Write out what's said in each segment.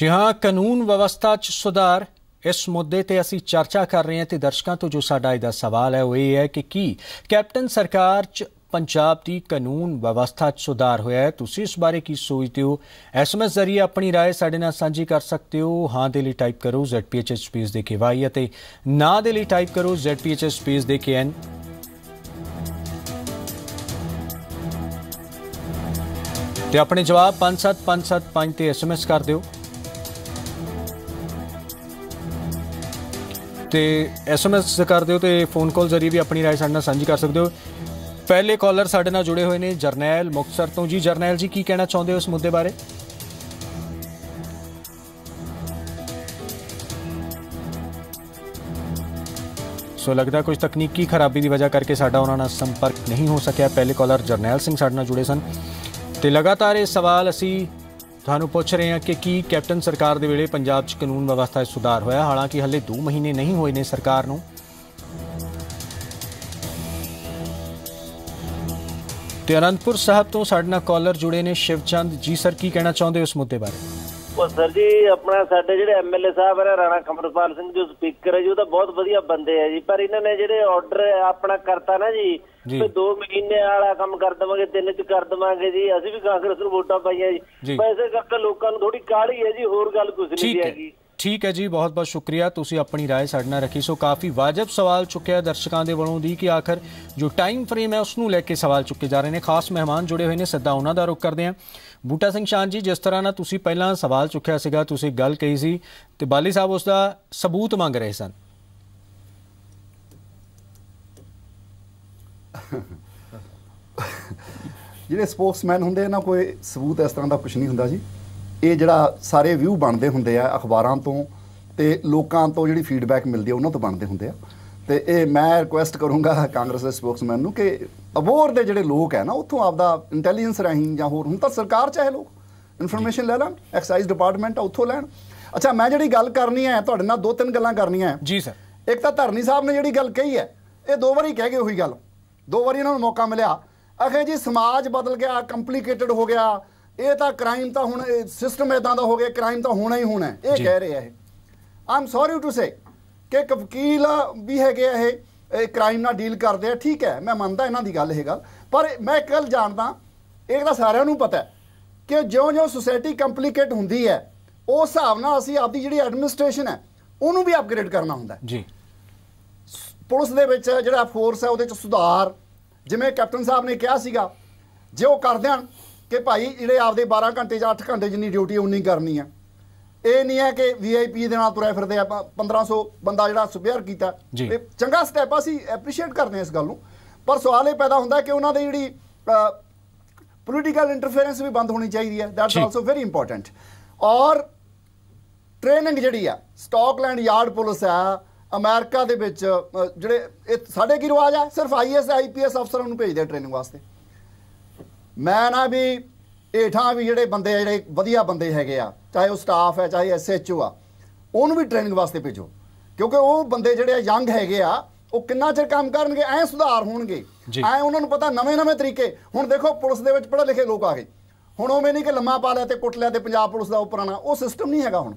ਜੀ ਹਾਂ ਕਾਨੂੰਨ ਵਿਵਸਥਾ 'ਚ ਸੁਧਾਰ ਇਸ ਮੁੱਦੇ ਤੇ ਅਸੀਂ ਚਰਚਾ ਕਰ ਰਹੇ ਹਾਂ ਤੇ ਦਰਸ਼ਕਾਂ ਤੋਂ ਜੋ ਸਾਡਾ ਇਹਦਾ ਸਵਾਲ ਹੈ ਉਹ ਇਹ ਹੈ ਕਿ ਕੀ ਕੈਪਟਨ ਸਰਕਾਰ 'ਚ ਪੰਜਾਬ ਦੀ ਕਾਨੂੰਨ ਵਿਵਸਥਾ 'ਚ ਸੁਧਾਰ ਹੋਇਆ ਹੈ ਤੁਸੀਂ ਇਸ ਬਾਰੇ ਕੀ ਸੋਚਦੇ ਹੋ ਐਸਐਮਐਸ ਜ਼ਰੀਏ ਆਪਣੀ رائے ਸਾਡੇ ਨਾਲ ਸਾਂਝੀ ਕਰ ਸਕਦੇ ਹੋ ਹਾਂ ਦੇ ਲਈ ਟਾਈਪ ਕਰੋ zph ਸਪੇਸ ਦੇ ਕੇ ਵਾਈ ਅਤੇ ਨਾ ਦੇ ਲਈ ਟਾਈਪ ਕਰੋ zph ਸਪੇਸ ਦੇ ਕੇ ਐਨ ਤੇ ਆਪਣੇ ਜਵਾਬ 57575 ਤੇ ਐਸਐਮਐਸ ਕਰ ਦਿਓ ਤੇ ਐਸਐਮਐਸ ਕਰਦੇ ਹੋ ਤੇ ਫੋਨ ਕਾਲ ਜ਼ਰੀਏ ਵੀ ਆਪਣੀ رائے ਸਾਡੇ ਨਾਲ ਸਾਂਝੀ ਕਰ ਸਕਦੇ ਹੋ ਪਹਿਲੇ ਕਾਲਰ ਸਾਡੇ ਨਾਲ ਜੁੜੇ ਹੋਏ ਨੇ ਜਰਨੈਲ ਮੁਕਸਰ ਤੋਂ ਜੀ ਜਰਨੈਲ ਜੀ ਕੀ ਕਹਿਣਾ ਚਾਹੁੰਦੇ ਹੋ ਇਸ ਮੁੱਦੇ ਬਾਰੇ ਸੋ ਲੱਗਦਾ ਕੁਝ ਤਕਨੀਕੀ ਖਰਾਬੀ ਦੀ ਵਜ੍ਹਾ ਕਰਕੇ ਸਾਡਾ ਉਹਨਾਂ ਨਾਲ ਸੰਪਰਕ ਨਹੀਂ ਹੋ ਸਕਿਆ ਪਹਿਲੇ ਕਾਲਰ ਜਰਨੈਲ ਸਿੰਘ ਸਾਡੇ ਨਾਲ ਜੁੜੇ ਸਨ ਤੇ ਲਗਾਤਾਰ ਇਹ ਸਵਾਲ ਅਸੀਂ ਤੁਹਾਨੂੰ ਪੁੱਛ ਰਹੇ ਹਾਂ ਕਿ ਕੀ ਕੈਪਟਨ ਸਰਕਾਰ ਦੇ ਵੇਲੇ ਪੰਜਾਬ 'ਚ ਕਾਨੂੰਨ ਵਿਵਸਥਾ 'ਚ ਸੁਧਾਰ ਹੋਇਆ ਹਾਲਾਂਕਿ ਹੱਲੇ 2 ਮਹੀਨੇ ਨਹੀਂ ਹੋਏ ਨੇ ਸਰਕਾਰ ਨੂੰ ਤੇ ਅਨੰਦਪੁਰ ਸਾਹਿਬ ਤੋਂ ਸਾਡੇ ਨਾਲ ਕਾਲਰ ਜੁੜੇ ਨੇ ਸ਼ਿਵਚੰਦ ਜੀ ਸਰ ਕੀ ਕਹਿਣਾ ਚਾਹੁੰਦੇ ਉਸ ਮੁੱਦੇ ਬਾਰੇ ਉਹ ਸਰ ਜੀ ਆਪਣਾ ਸਾਡੇ ਜਿਹੜੇ ਐਮਐਲਏ ਸਾਹਿਬ ਹੈ ਰਾਣਾ ਕਮਰਪਾਲ ਸਿੰਘ ਜੋ ਸਪੀਕਰ ਹੈ ਜੀ ਉਹ ਤਾਂ ਬਹੁਤ ਵਧੀਆ ਬੰਦੇ ਹੈ ਜੀ ਪਰ ਇਹਨਾਂ ਨੇ ਜਿਹੜੇ ਆਰਡਰ ਆਪਣਾ ਕਰਤਾ ਨਾ ਜੀ ਤੇ 2 ਮਹੀਨੇ ਵਾਲਾ ਕੰਮ ਕਰ ਦਵਾਂਗੇ ਤਿੰਨ ਚ ਕਰ ਦਵਾਂਗੇ ਜੀ ਅਸੀਂ ਵੀ ਕਾਂਗਰਸ ਨੂੰ ਵੋਟਾਂ ਪਾਈਆਂ ਜੀ ਪੈਸੇ ਕਰਕੇ ਲੋਕਾਂ ਨੂੰ ਥੋੜੀ ਕਾਹਲੀ ਹੈ ਜੀ ਹੋਰ ਗੱਲ ਕੁਝ ਨਹੀਂ ਹੈਗੀ ਠੀਕ ਹੈ ਜੀ ਬਹੁਤ ਬਹੁਤ ਸ਼ੁਕਰੀਆ ਤੁਸੀਂ ਆਪਣੀ رائے ਸਾਡੇ ਨਾਲ ਰੱਖੀ ਸੋ ਕਾਫੀ ਵਾਜਬ ਸਵਾਲ ਚੁੱਕਿਆ ਦਰਸ਼ਕਾਂ ਦੇ ਵੱਲੋਂ ਦੀ ਕਿ ਆਖਰ ਜੋ ਟਾਈਮ ਫਰੇਮ ਹੈ ਉਸ ਨੂੰ ਲੈ ਕੇ ਸਵਾਲ ਚੁੱਕੇ ਜਾ ਰਹੇ ਨੇ ਖਾਸ ਮਹਿਮਾਨ ਜੁੜੇ ਹੋਏ ਨੇ ਸਿੱਧਾ ਉਹਨਾਂ ਦਾ ਰੁਕ ਕਰਦੇ ਆਂ ਬੂਟਾ ਸਿੰਘ ਸ਼ਾਨ ਜੀ ਜਿਸ ਤਰ੍ਹਾਂ ਨਾਲ ਤੁਸੀਂ ਪਹਿਲਾਂ ਸਵਾਲ ਚੁੱਕਿਆ ਸੀਗਾ ਤੁਸੀਂ ਗੱਲ ਕਹੀ ਸੀ ਤੇ ਬਾਲੀ ਸਾਹਿਬ ਉਸ ਦਾ ਸਬੂਤ ਮੰਗ ਰਹੇ ਸਨ ਜਿਹੜੇ ਸਪੋਕਸਮੈਨ ਹੁੰਦੇ ਇਹਨਾਂ ਕੋਈ ਸਬੂਤ ਇਸ ਤਰ੍ਹਾਂ ਦਾ ਕੁਝ ਨਹੀਂ ਹੁੰਦਾ ਜੀ ਇਹ ਜਿਹੜਾ ਸਾਰੇ ਵਿਊ ਬਣਦੇ ਹੁੰਦੇ ਆ ਅਖਬਾਰਾਂ ਤੋਂ ਤੇ ਲੋਕਾਂ ਤੋਂ ਜਿਹੜੀ ਫੀਡਬੈਕ ਮਿਲਦੀ ਆ ਉਹਨਾਂ ਤੋਂ ਬਣਦੇ ਹੁੰਦੇ ਆ ਤੇ ਇਹ ਮੈਂ ਰਿਕੁਐਸਟ ਕਰੂੰਗਾ ਕਾਂਗਰਸ ਦੇ ਸਪੋਕਸਮੈਨ ਨੂੰ ਕਿ ਅਬੋਰ ਦੇ ਜਿਹੜੇ ਲੋਕ ਹੈ ਨਾ ਉੱਥੋਂ ਆਪਦਾ ਇੰਟੈਲੀਜੈਂਸ ਰਾਹੀਂ ਜਾਂ ਹੋਰ ਹੁਣ ਤਾਂ ਸਰਕਾਰ ਚਾਹੇ ਲੋਕ ਇਨਫੋਰਮੇਸ਼ਨ ਲੈ ਲੈਣ ਐਕਸਾਈਜ਼ ਡਿਪਾਰਟਮੈਂਟ ਆ ਉੱਥੋਂ ਲੈਣ ਅੱਛਾ ਮੈਂ ਜਿਹੜੀ ਗੱਲ ਕਰਨੀ ਹੈ ਤੁਹਾਡੇ ਨਾਲ ਦੋ ਤਿੰਨ ਗੱਲਾਂ ਕਰਨੀਆਂ ਜੀ ਸਰ ਇੱਕ ਤਾਂ ਧਰਨੀ ਸਾਹਿਬ ਨੇ ਜਿਹੜੀ ਗੱਲ ਕਹੀ ਹੈ ਇਹ ਦੋ ਵਾਰੀ ਕਹਿ ਗਏ ਉਹੀ ਗੱਲ ਦੋ ਵਾਰੀ ਇਹਨਾਂ ਨੂੰ ਮੌਕਾ ਮਿਲਿਆ ਅਖੇ ਜੀ ਸਮਾਜ ਬਦਲ ਗਿਆ ਕੰਪਲਿਕੇਟਡ ਹੋ ਗਿਆ ਇਹ ਤਾਂ ਕ੍ਰਾਈਮ ਤਾਂ ਹੁਣ ਸਿਸਟਮ ਇਦਾਂ ਦਾ ਹੋ ਗਿਆ ਕ੍ਰਾਈਮ ਤਾਂ ਹੋਣਾ ਹੀ ਹੋਣਾ ਇਹ ਕਹਿ ਰਹੇ ਆ ਇਹ ਆਮ ਸੌਰੀ ਟੂ ਸੇ ਕਿ ਕਵਕੀਲ ਵੀ ਹੈਗੇ ਆ ਇਹ ਕ੍ਰਾਈਮ ਨਾਲ ਡੀਲ ਕਰਦੇ ਆ ਠੀਕ ਹੈ ਮੈਂ ਮੰਨਦਾ ਇਹਨਾਂ ਦੀ ਗੱਲ ਇਹ ਗੱਲ ਪਰ ਮੈਂ ਕੱਲ ਜਾਣਦਾ ਇਹ ਤਾਂ ਸਾਰਿਆਂ ਨੂੰ ਪਤਾ ਕਿ ਜਿਉਂ-ਜਿਉਂ ਸੋਸਾਇਟੀ ਕੰਪਲਿਕੇਟ ਹੁੰਦੀ ਹੈ ਉਸ ਹਿਸਾਬ ਨਾਲ ਅਸੀਂ ਆਪਦੀ ਜਿਹੜੀ ਐਡਮਿਨਿਸਟ੍ਰੇਸ਼ਨ ਹੈ ਉਹਨੂੰ ਵੀ ਅਪਗ੍ਰੇਡ ਕਰਨਾ ਹੁੰਦਾ ਜੀ ਪੁਲਿਸ ਦੇ ਵਿੱਚ ਜਿਹੜਾ ਫੋਰਸ ਹੈ ਉਹਦੇ ਵਿੱਚ ਸੁਧਾਰ ਜਿਵੇਂ ਕੈਪਟਨ ਸਾਹਿਬ ਨੇ ਕਿਹਾ ਸੀਗਾ ਜੇ ਉਹ ਕਰਦੇ ਹਨ ਕਿ ਭਾਈ ਜਿਹੜੇ ਆਪਦੇ 12 ਘੰਟੇ ਜਾਂ 8 ਘੰਟੇ ਜਿੰਨੀ ਡਿਊਟੀ ਉਨੀ ਕਰਨੀ ਆ ਇਹ ਨਹੀਂ ਹੈ ਕਿ ਵੀਆਈਪੀ ਦੇ ਨਾਲ ਤੁਰੇ ਫਿਰਦੇ ਆਪਾਂ 1500 ਬੰਦਾ ਜਿਹੜਾ ਸੁਬੇਅਰ ਕੀਤਾ ਇਹ ਚੰਗਾ ਸਟੈਪ ਆ ਸੀ ਐਪਰੀਸ਼ੀਏਟ ਕਰਦੇ ਆ ਇਸ ਗੱਲ ਨੂੰ ਪਰ ਸਵਾਲ ਇਹ ਪੈਦਾ ਹੁੰਦਾ ਕਿ ਉਹਨਾਂ ਦੇ ਜਿਹੜੀ ਪੋਲੀਟੀਕਲ ਇੰਟਰਫੇਰੈਂਸ ਵੀ ਬੰਦ ਹੋਣੀ ਚਾਹੀਦੀ ਹੈ ਦੈਟਸ ਆਲਸੋ ਵੈਰੀ ਇੰਪੋਰਟੈਂਟ ਔਰ ਟ੍ਰੇਨਿੰਗ ਜਿਹੜੀ ਆ ਸਟਾਕਲੈਂਡ ਯਾਰਡ ਪੁਲਿਸ ਆ ਅਮਰੀਕਾ ਦੇ ਵਿੱਚ ਜਿਹੜੇ ਇਹ ਸਾਡੇ ਕੀ ਰਿਵਾਜ ਆ ਸਿਰਫ ਆਈਐਸ ਆਈਪੀਐਸ ਅਫਸਰਾਂ ਨੂੰ ਭੇਜਦੇ ਟ੍ਰੇਨਿੰਗ ਵਾਸਤੇ ਮੈਂ ਨਾ ਵੀ ਏਠਾਂ ਵੀ ਜਿਹੜੇ ਬੰਦੇ ਜਿਹੜੇ ਵਧੀਆ ਬੰਦੇ ਹੈਗੇ ਆ ਚਾਹੇ ਉਹ ਸਟਾਫ ਹੈ ਚਾਹੇ ਐਸਐਚਓ ਆ ਉਹਨੂੰ ਵੀ ਟ੍ਰੇਨਿੰਗ ਵਾਸਤੇ ਭੇਜੋ ਕਿਉਂਕਿ ਉਹ ਬੰਦੇ ਜਿਹੜੇ ਆ ਯੰਗ ਹੈਗੇ ਆ ਉਹ ਕਿੰਨਾ ਚਿਰ ਕੰਮ ਕਰਨਗੇ ਐ ਸੁਧਾਰ ਹੋਣਗੇ ਐ ਉਹਨਾਂ ਨੂੰ ਪਤਾ ਨਵੇਂ-ਨਵੇਂ ਤਰੀਕੇ ਹੁਣ ਦੇਖੋ ਪੁਲਿਸ ਦੇ ਵਿੱਚ ਪੜ੍ਹੇ ਲਿਖੇ ਲੋਕ ਆ ਗਏ ਹੁਣ ਉਹ ਨਹੀਂ ਕਿ ਲੰਮਾ ਪਾ ਲਿਆ ਤੇ ਕੁੱਟ ਲਿਆ ਤੇ ਪੰਜਾਬ ਪੁਲਿਸ ਦਾ ਉਹ ਪੁਰਾਣਾ ਉਹ ਸਿਸਟਮ ਨਹੀਂ ਹੈਗਾ ਹੁਣ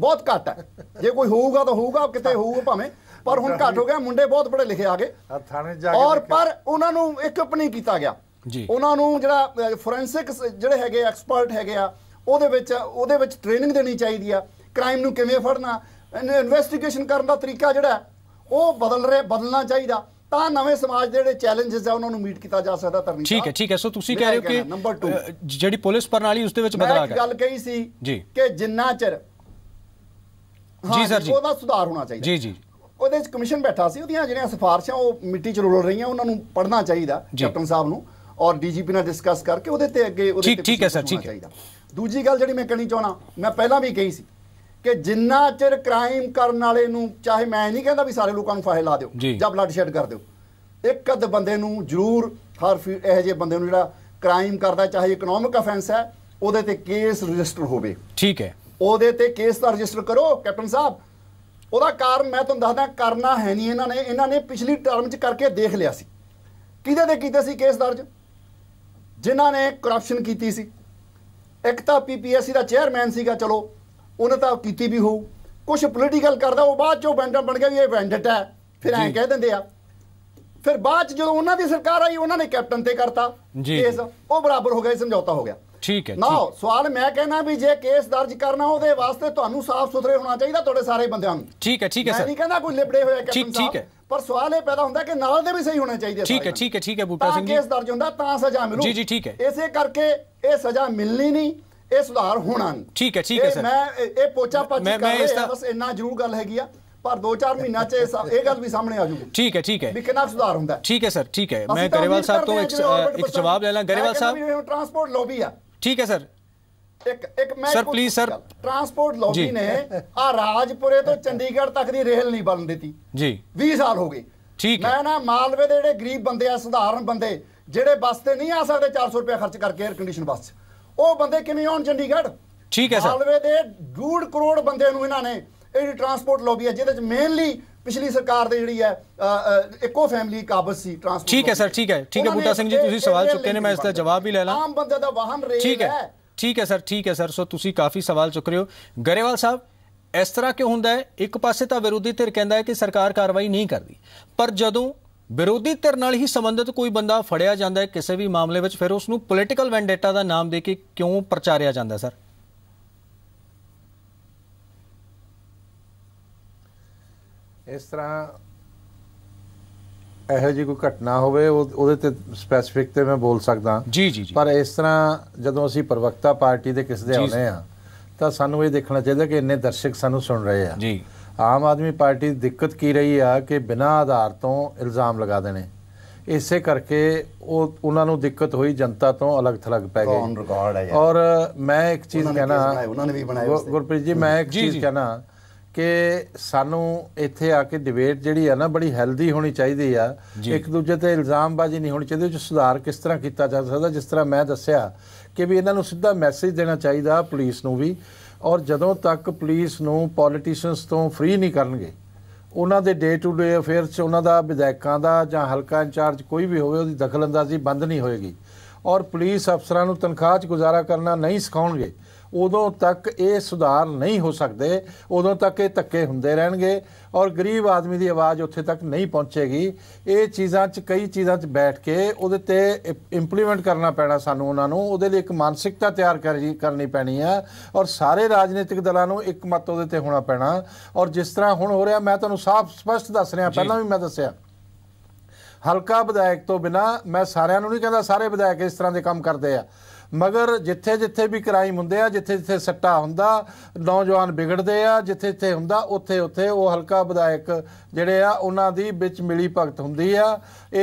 ਬਹੁਤ ਘੱਟ ਹੈ ਜੇ ਕੋਈ ਹੋਊਗਾ ਤਾਂ ਹੋਊਗਾ ਕਿਤੇ ਹੋਊ ਭਾਵੇਂ ਪਰ ਹੁਣ ਘੱਟ ਹੋ ਗਿਆ ਮੁੰਡੇ ਬਹੁਤ ਪੜ੍ਹੇ ਲਿਖੇ ਆ ਗਏ ਔਰ ਪਰ ਉਹਨਾਂ ਨੂੰ ਇੱਕ ਆਪਣੀ ਕੀਤਾ ਗਿਆ ਉਹਨਾਂ ਨੂੰ ਜਿਹੜਾ ਫੋਰੈਂਸਿਕ ਜਿਹੜੇ ਹੈਗੇ ਐਕਸਪਰਟ ਹੈਗੇ ਆ ਉਹਦੇ ਵਿੱਚ ਉਹਦੇ ਵਿੱਚ ਟ੍ਰੇਨਿੰਗ ਦੇਣੀ ਚਾਹੀਦੀ ਆ ਕ੍ਰਾਈਮ ਨੂੰ ਕਿਵੇਂ ਫੜਨਾ ਇਨਵੈਸਟੀਗੇਸ਼ਨ ਕਰਨ ਦਾ ਤਰੀਕਾ ਜਿਹੜਾ ਉਹ ਬਦਲ ਰਿਹਾ ਬਦਲਣਾ ਚਾਹੀਦਾ ਤਾਂ ਨਵੇਂ ਸਮਾਜ ਦੇ ਜਿਹੜੇ ਚੈਲੰਜਸ ਆ ਉਹਨਾਂ ਨੂੰ ਮੀਟ ਕੀਤਾ ਜਾ ਸਕਦਾ ਤਰਨੀ ਠੀਕ ਹੈ ਠੀਕ ਹੈ ਸੋ ਤੁਸੀਂ ਕਹਿ ਰਹੇ ਹੋ ਕਿ ਜਿਹੜੀ ਪੁਲਿਸ ਪ੍ਰਣਾਲੀ ਉਸ ਦੇ ਵਿੱਚ ਬਦਲਾਅ ਆ ਗਿਆ ਗੱਲ ਕਹੀ ਸੀ ਕਿ ਜਿੰਨਾ ਚਿਰ ਜੀ ਸਰ ਜੀ ਉਹਦਾ ਸੁਧਾਰ ਹੋਣਾ ਚਾਹੀਦਾ ਜੀ ਜੀ ਉਹਦੇ ਵਿੱਚ ਕਮਿਸ਼ਨ ਬੈਠਾ ਸੀ ਉਹਦੀਆਂ ਜਿਹੜੀਆਂ ਸਿਫਾਰਸ਼ਾਂ ਉਹ ਮਿੱਟੀ ਚ ਰੋਲ ਰਹੀਆਂ ਉਹਨਾਂ ਨੂੰ ਪੜਨਾ ਚਾਹੀਦਾ ਕੈਪਟਨ ਸਾਹਿਬ ਨੂੰ ਔਰ ਡੀਜੀਪੀ ਨਾਲ ਡਿਸਕਸ ਕਰਕੇ ਉਹਦੇ ਤੇ ਅੱਗੇ ਉਹਦੇ ਤੇ ਠੀਕ ਹੈ ਸਰ ਠੀਕ ਹੈ ਦੂਜੀ ਗੱਲ ਜਿਹੜੀ ਮੈਂ ਕਹਿਣੀ ਚਾਹਣਾ ਮੈਂ ਪਹਿਲਾਂ ਵੀ ਕਹੀ ਸੀ ਕਿ ਜਿੰਨਾ ਚਿਰ ਕ੍ਰਾਈਮ ਕਰਨ ਵਾਲੇ ਨੂੰ ਚਾਹੇ ਮੈਂ ਨਹੀਂ ਕਹਿੰਦਾ ਵੀ ਸਾਰੇ ਲੋਕਾਂ ਨੂੰ ਫਾਹੇ ਲਾ ਦਿਓ ਜਾਂ ਬਲੱਡ ਸ਼ੈਡ ਕਰ ਦਿਓ ਇੱਕ ਅੱਧ ਬੰਦੇ ਨੂੰ ਜ਼ਰੂਰ ਹਰ ਇਹ ਜੇ ਬੰਦੇ ਨੂੰ ਜਿਹੜਾ ਕ੍ਰਾਈਮ ਕਰਦਾ ਚਾਹੇ ਇਕਨੋਮਿਕ ਅਫੈਂਸ ਹੈ ਉਹਦੇ ਤੇ ਕੇਸ ਰਜਿਸਟਰ ਹੋਵੇ ਠੀਕ ਹੈ ਉਹਦੇ ਤੇ ਕੇਸ ਦਾ ਰਜਿਸਟਰ ਕਰੋ ਕੈਪਟਨ ਸਾਹਿਬ ਉਹਦਾ ਕਾਰਨ ਮੈਂ ਤੁਹਾਨੂੰ ਦੱਸਦਾ ਕਰਨਾ ਹੈ ਨਹੀਂ ਇਹਨਾਂ ਨੇ ਇਹਨਾਂ ਨੇ ਪਿਛਲੀ ਟਰਮ 'ਚ ਕਰਕੇ ਦੇਖ ਲਿਆ ਸੀ ਕਿਹਦੇ ਦੇ ਕੀਤੇ ਸੀ ਕੇਸ ਦਰਜ ਜਿਨ੍ਹਾਂ ਨੇ ਕਰਪਸ਼ਨ ਕੀਤੀ ਸੀ ਇੱਕ ਤਾਂ ਪੀਪੀਐਸਸੀ ਦਾ ਚੇਅਰਮੈਨ ਸੀਗਾ ਚਲੋ ਉਹਨੇ ਤਾਂ ਕੀਤੀ ਵੀ ਹੋ ਕੁਝ ਪੋਲੀਟੀਕਲ ਕਰਦਾ ਉਹ ਬਾਅਦ ਚੋਂ ਵੈਂਡਰ ਬਣ ਗਿਆ ਵੀ ਇਹ ਵੈਂਡਟ ਹੈ ਫਿਰ ਐਂ ਕਹਿ ਦਿੰਦੇ ਆ ਫਿਰ ਬਾਅਦ ਚ ਜਦੋਂ ਉਹਨਾਂ ਦੀ ਸਰਕਾਰ ਆਈ ਉਹਨਾਂ ਨੇ ਕੈਪਟਨ ਤੇ ਕਰਤਾ ਕੇਸ ਉਹ ਬਰਾਬਰ ਹੋ ਗਿਆ ਸਮਝੌਤਾ ਹੋ ਗਿਆ ਠੀਕ ਹੈ ਨਾ ਸਵਾਲ ਮੈਂ ਕਹਿਣਾ ਵੀ ਜੇ ਕੇਸ ਦਰਜ ਕਰਨਾ ਉਹਦੇ ਵਾਸਤੇ ਤੁਹਾਨੂੰ ਸਾਫ਼ ਸੁਥਰੇ ਹੋਣਾ ਚਾਹੀਦਾ ਤੁਹਾਡੇ ਸਾਰੇ ਬੰਦਿਆਂ ਨੂੰ ਠੀਕ ਹੈ ਠੀਕ ਹੈ ਸਰ ਮੈਂ ਨਹੀਂ ਕਹਿੰਦਾ ਕੋਈ ਲਿਪੜੇ ਹੋਇਆ ਕੈਪਟਨ ਸਾਹਿਬ ਠੀਕ ਹੈ ਪਰ ਸਵਾਲ ਇਹ ਪੈਦਾ ਹੁੰਦਾ ਕਿ ਨਾਲ ਦੇ ਵੀ ਸਹੀ ਹੋਣੇ ਚਾਹੀਦੇ ਠੀਕ ਹੈ ਠੀਕ ਹੈ ਠੀਕ ਹੈ ਬੂਟਾ ਸਿੰਘ ਜੀ ਕੇਸ ਦਰਜ ਹੁੰਦਾ ਤਾਂ ਸਜ਼ਾ ਮਿਲੂ ਜੀ ਜੀ ਠੀਕ ਹੈ ਇਸੇ ਕਰਕੇ ਇਹ ਸਜ਼ਾ ਮਿਲਣੀ ਨਹੀਂ ਇਹ ਸੁਧਾਰ ਹੋਣਾ ਨਹੀਂ ਠੀਕ ਹੈ ਠੀਕ ਹੈ ਸਰ ਮੈਂ ਇਹ ਪੋਚਾ ਪਾਚੀ ਕਰ ਰਿਹਾ ਬਸ ਇੰਨਾ ਜ਼ਰੂਰ ਗੱਲ ਹੈਗੀ ਆ ਪਰ 2-4 ਮਹੀਨਾ ਚ ਇਹ ਗੱਲ ਵੀ ਸਾਹਮਣੇ ਆ ਜੂਗੀ ਠੀਕ ਹੈ ਠੀਕ ਹੈ ਵੀ ਕਿੰਨਾ ਸੁਧਾਰ ਹੁੰਦਾ ਠੀਕ ਹੈ ਸਰ ਠੀਕ ਹੈ ਮੈਂ ਗਰੇਵਾਲ ਸਾਹਿਬ ਤੋਂ ਇੱਕ ਜਵਾਬ ਲੈ ਲਾਂ ਗਰੇਵਾਲ ਸਾਹਿਬ ਟ੍ਰਾਂਸਪੋਰਟ ਲੋਬੀ ਆ ਠੀਕ ਹੈ ਸਰ ਇੱਕ ਇੱਕ ਮੈਂ sir please sir transport lobby ਨੇ ਆ ਰਾਜਪੁਰੇ ਤੋਂ ਚੰਡੀਗੜ੍ਹ ਤੱਕ ਦੀ ਰੇਲ ਨਹੀਂ ਬਣ ਦਿੱਤੀ ਜੀ 20 ਸਾਲ ਹੋ ਗਏ ਠੀਕ ਮੈਂ ਨਾ ਮਾਲਵੇ ਦੇ ਜਿਹੜੇ ਗਰੀਬ ਬੰਦੇ ਆ ਸਧਾਰਨ ਬੰਦੇ ਜਿਹੜੇ ਬੱਸ ਤੇ ਨਹੀਂ ਆ ਸਕਦੇ 400 ਰੁਪਏ ਖਰਚ ਕਰਕੇ 에ਅਰ ਕੰਡੀਸ਼ਨ ਬੱਸ ਉਹ ਬੰਦੇ ਕਿਵੇਂ ਆਉਣ ਚੰਡੀਗੜ੍ਹ ਠੀਕ ਹੈ ਸਰ ਮਾਲਵੇ ਦੇ 2 ਕਰੋੜ ਬੰਦੇ ਨੂੰ ਇਹਨਾਂ ਨੇ ਇਹੜੀ ਟਰਾਂਸਪੋਰਟ ਲੌਬੀ ਹੈ ਜਿਹਦੇ ਵਿੱਚ ਮੇਨਲੀ ਪਿਛਲੀ ਸਰਕਾਰ ਦੇ ਜਿਹੜੀ ਹੈ ਇੱਕੋ ਫੈਮਿਲੀ ਕਾਬਜ਼ ਸੀ ਟਰਾਂਸਪੋਰਟ ਠੀਕ ਹੈ ਸਰ ਠੀਕ ਹੈ ਠੀਕ ਹੈ ਬੂਟਾ ਸਿੰਘ ਜੀ ਤੁਸੀਂ ਸਵਾਲ ਚੁੱਕੇ ਨੇ ਮੈਂ ਇਸ ਦਾ ਜਵਾਬ ਵੀ ਲੈ ਲਾਂ ਆਮ ਬੰਦੇ ਦਾ ਵਾਹਨ ਰੇਲ ਹੈ ਠੀਕ ਹੈ ਸਰ ਠੀਕ ਹੈ ਸਰ ਸੋ ਤੁਸੀਂ ਕਾਫੀ ਸਵਾਲ ਚੁੱਕ ਰਹੇ ਹੋ ਗਰੇਵਾਲ ਸਾਹਿਬ ਇਸ ਤਰ੍ਹਾਂ ਕਿਉਂ ਹੁੰਦਾ ਹੈ ਇੱਕ ਪਾਸੇ ਤਾਂ ਵਿਰੋਧੀ ਧਿਰ ਕਹਿੰਦਾ ਹੈ ਕਿ ਸਰਕਾਰ ਕਾਰਵਾਈ ਨਹੀਂ ਕਰਦੀ ਪਰ ਜਦੋਂ ਵਿਰੋਧੀ ਧਿਰ ਨਾਲ ਹੀ ਸੰਬੰਧਿਤ ਕੋਈ ਬੰਦਾ ਫੜਿਆ ਜਾਂਦਾ ਹੈ ਕਿਸੇ ਵੀ ਮਾਮਲੇ ਵਿੱਚ ਫਿਰ ਉਸ ਨੂੰ ਪੋਲੀਟੀਕਲ ਵੈਂਡੇਟਾ ਦਾ ਨਾਮ ਦੇ ਕੇ ਕਿਉਂ ਪ੍ਰਚਾਰਿਆ ਜਾਂਦਾ ਸਰ ਇਸ ਤਰ੍ਹਾਂ ਇਹੋ ਜਿਹੀ ਕੋਈ ਘਟਨਾ ਹੋਵੇ ਉਹਦੇ ਤੇ ਸਪੈਸਿਫਿਕ ਤੇ ਮੈਂ ਬੋਲ ਸਕਦਾ ਜੀ ਜੀ ਪਰ ਇਸ ਤਰ੍ਹਾਂ ਜਦੋਂ ਅਸੀਂ ਪ੍ਰਵਕਤਾ ਪਾਰਟੀ ਦੇ ਕਿਸੇ ਦੇ ਆਉਨੇ ਆ ਤਾਂ ਸਾਨੂੰ ਇਹ ਦੇਖਣਾ ਚਾਹੀਦਾ ਕਿ ਇੰਨੇ ਦਰਸ਼ਕ ਸਾਨੂੰ ਸੁਣ ਰਹੇ ਆ ਜੀ ਆਮ ਆਦਮੀ ਪਾਰਟੀ ਦਿੱਕਤ ਕੀ ਰਹੀ ਆ ਕਿ ਬਿਨਾਂ ਆਧਾਰ ਤੋਂ ਇਲਜ਼ਾਮ ਲਗਾ ਦੇਣੇ ਇਸੇ ਕਰਕੇ ਉਹ ਉਹਨਾਂ ਨੂੰ ਦਿੱਕਤ ਹੋਈ ਜਨਤਾ ਤੋਂ ਅਲੱਗ ਥਲੱਗ ਪੈ ਗਏ ਔਰ ਮੈਂ ਇੱਕ ਚੀਜ਼ ਕਹਿਣਾ ਉਹਨਾਂ ਨੇ ਵੀ ਬਣਾਇਆ ਗੁਰਪ੍ਰੀਤ ਜੀ ਮੈਂ ਇੱਕ ਚੀਜ਼ ਕਹਿਣਾ ਕਿ ਸਾਨੂੰ ਇੱਥੇ ਆ ਕੇ ਡਿਬੇਟ ਜਿਹੜੀ ਆ ਨਾ ਬੜੀ ਹੈਲਦੀ ਹੋਣੀ ਚਾਹੀਦੀ ਆ ਇੱਕ ਦੂਜੇ ਤੇ ਇਲਜ਼ਾਮਬਾਜ਼ੀ ਨਹੀਂ ਹੋਣੀ ਚਾਹੀਦੀ ਉਹ ਚ ਸੁਧਾਰ ਕਿਸ ਤਰ੍ਹਾਂ ਕੀਤਾ ਜਾ ਸਕਦਾ ਜਿਸ ਤਰ੍ਹਾਂ ਮੈਂ ਦੱਸਿਆ ਕਿ ਵੀ ਇਹਨਾਂ ਨੂੰ ਸਿੱਧਾ ਮੈਸੇਜ ਦੇਣਾ ਚਾਹੀਦਾ ਪੁਲਿਸ ਨੂੰ ਵੀ ਔਰ ਜਦੋਂ ਤੱਕ ਪੁਲਿਸ ਨੂੰ ਪੋਲੀਟੀਸ਼ੀਅਨਸ ਤੋਂ ਫ੍ਰੀ ਨਹੀਂ ਕਰਨਗੇ ਉਹਨਾਂ ਦੇ ਡੇ ਟੂ ਡੇ ਅਫੇਅਰਸ 'ਚ ਉਹਨਾਂ ਦਾ ਵਿਧਾਇਕਾਂ ਦਾ ਜਾਂ ਹਲਕਾ ਇੰਚਾਰਜ ਕੋਈ ਵੀ ਹੋਵੇ ਉਹਦੀ ਦਖਲਅੰਦਾਜ਼ੀ ਬੰਦ ਨਹੀਂ ਹੋਏਗੀ ਔਰ ਪੁਲਿਸ ਅਫਸਰਾਂ ਨੂੰ ਤਨਖਾਹ 'ਚ ਗੁਜ਼ਾਰਾ ਕਰਨਾ ਨਹੀਂ ਸਿਖਾਉਣਗੇ ਉਦੋਂ ਤੱਕ ਇਹ ਸੁਧਾਰ ਨਹੀਂ ਹੋ ਸਕਦੇ ਉਦੋਂ ਤੱਕ ਇਹ ਧੱਕੇ ਹੁੰਦੇ ਰਹਿਣਗੇ ਔਰ ਗਰੀਬ ਆਦਮੀ ਦੀ ਆਵਾਜ਼ ਉੱਥੇ ਤੱਕ ਨਹੀਂ ਪਹੁੰਚੇਗੀ ਇਹ ਚੀਜ਼ਾਂ 'ਚ ਕਈ ਚੀਜ਼ਾਂ 'ਚ ਬੈਠ ਕੇ ਉਹਦੇ ਤੇ ਇੰਪਲੀਮੈਂਟ ਕਰਨਾ ਪੈਣਾ ਸਾਨੂੰ ਉਹਨਾਂ ਨੂੰ ਉਹਦੇ ਲਈ ਇੱਕ ਮਾਨਸਿਕਤਾ ਤਿਆਰ ਕਰਨੀ ਪੈਣੀ ਆ ਔਰ ਸਾਰੇ ਰਾਜਨੀਤਿਕ ਦਲਾਂ ਨੂੰ ਇੱਕ ਮਤ ਉਹਦੇ ਤੇ ਹੋਣਾ ਪੈਣਾ ਔਰ ਜਿਸ ਤਰ੍ਹਾਂ ਹੁਣ ਹੋ ਰਿਹਾ ਮੈਂ ਤੁਹਾਨੂੰ ਸਾਫ਼ ਸਪਸ਼ਟ ਦੱਸ ਰਿਹਾ ਪਹਿਲਾਂ ਵੀ ਮੈਂ ਦੱਸਿਆ ਹਲਕਾ ਵਿਧਾਇਕ ਤੋਂ ਬਿਨਾ ਮੈਂ ਸਾਰਿਆਂ ਨੂੰ ਨਹੀਂ ਕਹਿੰਦਾ ਸਾਰੇ ਵਿਧਾਇਕ ਇਸ ਤਰ੍ਹਾਂ ਦੇ ਕੰਮ ਕਰਦੇ ਆ ਮਗਰ ਜਿੱਥੇ ਜਿੱਥੇ ਵੀ ਕ੍ਰਾਈਮ ਹੁੰਦੇ ਆ ਜਿੱਥੇ ਜਿੱਥੇ ਸੱਟਾ ਹੁੰਦਾ ਨੌਜਵਾਨ ਵਿਗੜਦੇ ਆ ਜਿੱਥੇ ਜਿੱਥੇ ਹੁੰਦਾ ਉੱਥੇ ਉੱਥੇ ਉਹ ਹਲਕਾ ਵਿਧਾਇਕ ਜਿਹੜੇ ਆ ਉਹਨਾਂ ਦੀ ਵਿੱਚ ਮਿਲੀ ਭਗਤ ਹੁੰਦੀ ਆ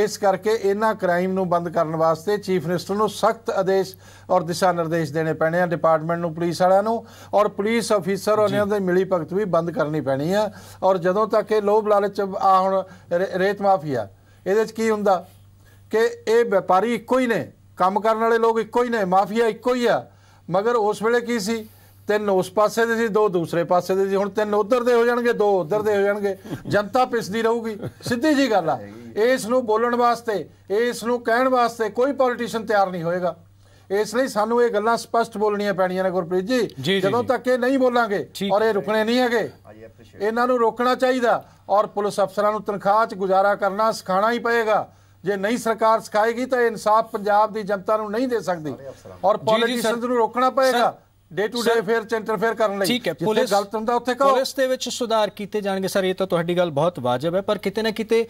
ਇਸ ਕਰਕੇ ਇਹਨਾਂ ਕ੍ਰਾਈਮ ਨੂੰ ਬੰਦ ਕਰਨ ਵਾਸਤੇ ਚੀਫ ਮਿਨਿਸਟਰ ਨੂੰ ਸਖਤ ਆਦੇਸ਼ ਔਰ ਦਿਸ਼ਾ ਨਿਰਦੇਸ਼ ਦੇਣੇ ਪੈਣੇ ਆ ਡਿਪਾਰਟਮੈਂਟ ਨੂੰ ਪੁਲਿਸ ਵਾਲਿਆਂ ਨੂੰ ਔਰ ਪੁਲਿਸ ਅਫੀਸਰ ਉਹਨਾਂ ਦੇ ਮਿਲੀ ਭਗਤ ਵੀ ਬੰਦ ਕਰਨੀ ਪੈਣੀ ਆ ਔਰ ਜਦੋਂ ਤੱਕ ਇਹ ਲੋਭ ਲਾਲਚ ਆ ਹੁਣ ਰੇਤ ਮਾਫੀਆ ਇਹਦੇ 'ਚ ਕੀ ਹੁੰਦਾ ਕਿ ਇਹ ਵਪਾਰੀ ਇੱਕੋ ਹੀ ਨੇ ਕੰਮ ਕਰਨ ਵਾਲੇ ਲੋਕ ਇੱਕੋ ਹੀ ਨੇ ਮਾਫੀਆ ਇੱਕੋ ਹੀ ਆ ਮਗਰ ਉਸ ਵੇਲੇ ਕੀ ਸੀ ਤਿੰਨ ਉਸ ਪਾਸੇ ਦੇ ਸੀ ਦੋ ਦੂਸਰੇ ਪਾਸੇ ਦੇ ਸੀ ਹੁਣ ਤਿੰਨ ਉਧਰ ਦੇ ਹੋ ਜਾਣਗੇ ਦੋ ਉਧਰ ਦੇ ਹੋ ਜਾਣਗੇ ਜਨਤਾ ਪਿਸਦੀ ਰਹੂਗੀ ਸਿੱਧੀ ਜੀ ਗੱਲ ਆ ਇਸ ਨੂੰ ਬੋਲਣ ਵਾਸਤੇ ਇਸ ਨੂੰ ਕਹਿਣ ਵਾਸਤੇ ਕੋਈ ਪੋਲੀਟੀਸ਼ੀਅਨ ਤਿਆਰ ਨਹੀਂ ਹੋਏਗਾ ਇਸ ਲਈ ਸਾਨੂੰ ਇਹ ਗੱਲਾਂ ਸਪਸ਼ਟ ਬੋਲਣੀਆਂ ਪੈਣੀਆਂ ਨੇ ਗੁਰਪ੍ਰੀਤ ਜੀ ਜਦੋਂ ਤੱਕ ਇਹ ਨਹੀਂ ਬੋਲਾਂਗੇ ਔਰ ਇਹ ਰੁਕਣੇ ਨਹੀਂ ਹੈਗੇ ਇਹਨਾਂ ਨੂੰ ਰੋਕਣਾ ਚਾਹੀਦਾ ਔਰ ਪੁਲਿਸ ਅਫਸਰਾਂ ਨੂੰ ਤਨਖਾਹ 'ਚ ਗੁਜ਼ਾਰਾ ਕਰਨਾ ਸਿਖਾਣਾ ਹੀ ਪਏਗਾ ਜੇ ਨਹੀਂ ਸਰਕਾਰ ਸਿਖਾਏਗੀ ਤਾਂ ਇਨਸਾਫ ਪੰਜਾਬ ਦੀ ਜਨਤਾ ਨੂੰ ਨਹੀਂ ਦੇ ਸਕਦੀ ਔਰ ਪੋਲਿਟਿਸ਼ੀਅਨਸ ਨੂੰ ਰੋਕਣਾ ਪਏਗਾ ਡੇ ਟੂ ਡੇ ਫੇਰ ਇੰਟਰਫੇਅਰ ਕਰਨ ਲਈ ਜਿੱਥੇ ਗਲਤ ਹੁੰਦਾ ਉੱਥੇ ਕਹੋ ਪੁਲਿਸ ਦੇ ਵਿੱਚ ਸੁਧਾਰ ਕੀਤੇ ਜਾਣਗੇ ਸਰ ਇਹ ਤਾਂ ਤੁਹਾਡੀ ਗੱਲ ਬਹੁਤ ਵਾਜਬ ਹੈ ਪਰ ਕਿਤੇ ਨਾ ਕਿਤੇ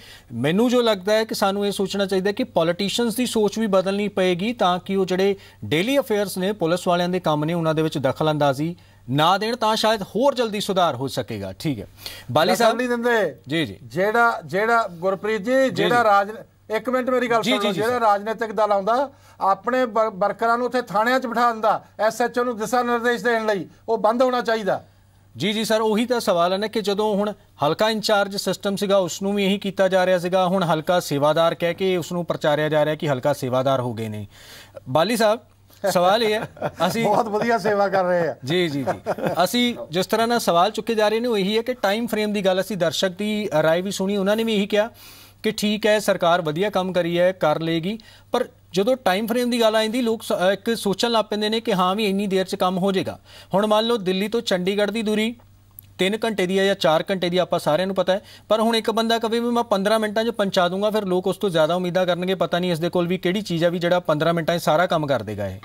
ਮੈਨੂੰ ਜੋ ਲੱਗਦਾ ਹੈ ਕਿ ਸਾਨੂੰ ਇਹ ਸੋਚਣਾ ਚਾਹੀਦਾ ਕਿ ਪੋਲੀਟੀਸ਼ੀਅਨਸ ਦੀ ਸੋਚ ਵੀ ਬਦਲਣੀ ਪਏਗੀ ਤਾਂ ਕਿ ਉਹ ਜਿਹੜੇ ਡੇਲੀ ਅਫੇਅਰਸ ਨੇ ਪੁਲਿਸ ਵਾਲਿਆਂ ਦੇ ਕੰਮ ਨੇ ਉਹਨਾਂ ਦੇ ਵਿੱਚ ਦਖਲ ਅੰਦਾਜ਼ੀ ਨਾ ਦੇਣ ਤਾਂ ਸ਼ਾਇਦ ਹੋਰ ਜਲਦੀ ਸੁਧਾਰ ਹੋ ਸਕੇਗਾ ਠੀਕ ਹੈ ਬਾਲੀ ਸਾਹਿਬ ਨਹੀਂ ਦਿੰਦੇ ਜੀ ਜੀ ਜਿਹੜਾ ਜਿਹੜਾ ਗੁਰਪ੍ਰੀਤ ਜੀ ਜਿਹੜਾ ਰਾਜ ਇੱਕ ਮਿੰਟ ਮੇਰੀ ਗੱਲ ਸੁਣ ਲਓ ਜਿਹੜਾ ਰਾਜਨੀਤਿਕ ਦਲ ਆਉਂਦਾ ਆਪਣੇ ਵਰਕਰਾਂ ਨੂੰ ਉੱਥੇ ਥਾਣਿਆਂ 'ਚ ਬਿਠਾ ਦਿੰਦਾ ਐਸਐਚਓ ਨੂੰ ਦਿਸ਼ਾ ਨਿਰਦੇਸ਼ ਦੇਣ ਲਈ ਉਹ ਬੰਦ ਹੋਣਾ ਚਾਹੀਦਾ ਜੀ ਜੀ ਸਰ ਉਹੀ ਤਾਂ ਸਵਾਲ ਹੈ ਨਾ ਕਿ ਜਦੋਂ ਹੁਣ ਹਲਕਾ ਇੰਚਾਰਜ ਸਿਸਟਮ ਸੀਗਾ ਉਸ ਨੂੰ ਵੀ ਇਹੀ ਕੀਤਾ ਜਾ ਰਿਹਾ ਸੀਗਾ ਹੁਣ ਹਲਕਾ ਸੇਵਾਦਾਰ ਕਹਿ ਕੇ ਉਸ ਨੂੰ ਪ੍ਰਚਾਰਿਆ ਜਾ ਰਿਹਾ ਕਿ ਹਲਕਾ ਸੇਵਾਦਾਰ ਹੋ ਗਏ ਨੇ ਬਾਲੀ ਸਾਹਿਬ ਸਵਾਲ ਇਹ ਹੈ ਅਸੀਂ ਬਹੁਤ ਵਧੀਆ ਸੇਵਾ ਕਰ ਰਹੇ ਆ ਜੀ ਜੀ ਜੀ ਅਸੀਂ ਜਿਸ ਤਰ੍ਹਾਂ ਨਾਲ ਸਵਾਲ ਚੁੱਕੇ ਜਾ ਰਹੇ ਨੇ ਉਹ ਇਹੀ ਹੈ ਕਿ ਟਾਈਮ ਫਰੇਮ ਦੀ ਗੱਲ ਅਸੀਂ ਦਰਸ਼ਕ ਦੀ رائے ਵੀ ਸੁਣੀ ਉਹਨਾਂ ਨੇ ਵੀ ਇਹੀ ਕਿਹਾ ਕਿ ਠੀਕ ਹੈ ਸਰਕਾਰ ਵਧੀਆ ਕੰਮ ਕਰੀ ਹੈ ਕਰ ਲੇਗੀ ਪਰ ਜਦੋਂ ਟਾਈਮ ਫਰੇਮ ਦੀ ਗੱਲ ਆਂਦੀ ਲੋਕ ਇੱਕ ਸੋਚਣ ਲੱਗ ਪੈਂਦੇ ਨੇ ਕਿ ਹਾਂ ਵੀ ਇੰਨੀ ਦੇਰ 'ਚ ਕੰਮ ਹੋ ਜਾਏਗਾ ਹੁਣ ਮੰਨ ਲਓ ਦਿੱਲੀ ਤੋਂ ਚੰਡੀਗੜ੍ਹ ਦੀ ਦੂਰੀ 3 ਘੰਟੇ ਦੀ ਹੈ ਜਾਂ 4 ਘੰਟੇ ਦੀ ਆਪਾਂ ਸਾਰਿਆਂ ਨੂੰ ਪਤਾ ਹੈ ਪਰ ਹੁਣ ਇੱਕ ਬੰਦਾ ਕਵੇ ਵੀ ਮੈਂ 15 ਮਿੰਟਾਂ 'ਚ ਪਹੁੰਚਾ ਦੂੰਗਾ ਫਿਰ ਲੋਕ ਉਸ ਤੋਂ ਜ਼ਿਆਦਾ ਉਮੀਦਾਂ ਕਰਨਗੇ ਪਤਾ ਨਹੀਂ ਇਸ ਦੇ ਕੋਲ ਵੀ ਕਿਹੜੀ ਚੀਜ਼ ਆ ਵੀ ਜਿਹੜਾ 15 ਮਿੰਟਾਂ 'ਚ ਸਾਰਾ ਕੰਮ ਕਰ ਦੇਗਾ ਇਹ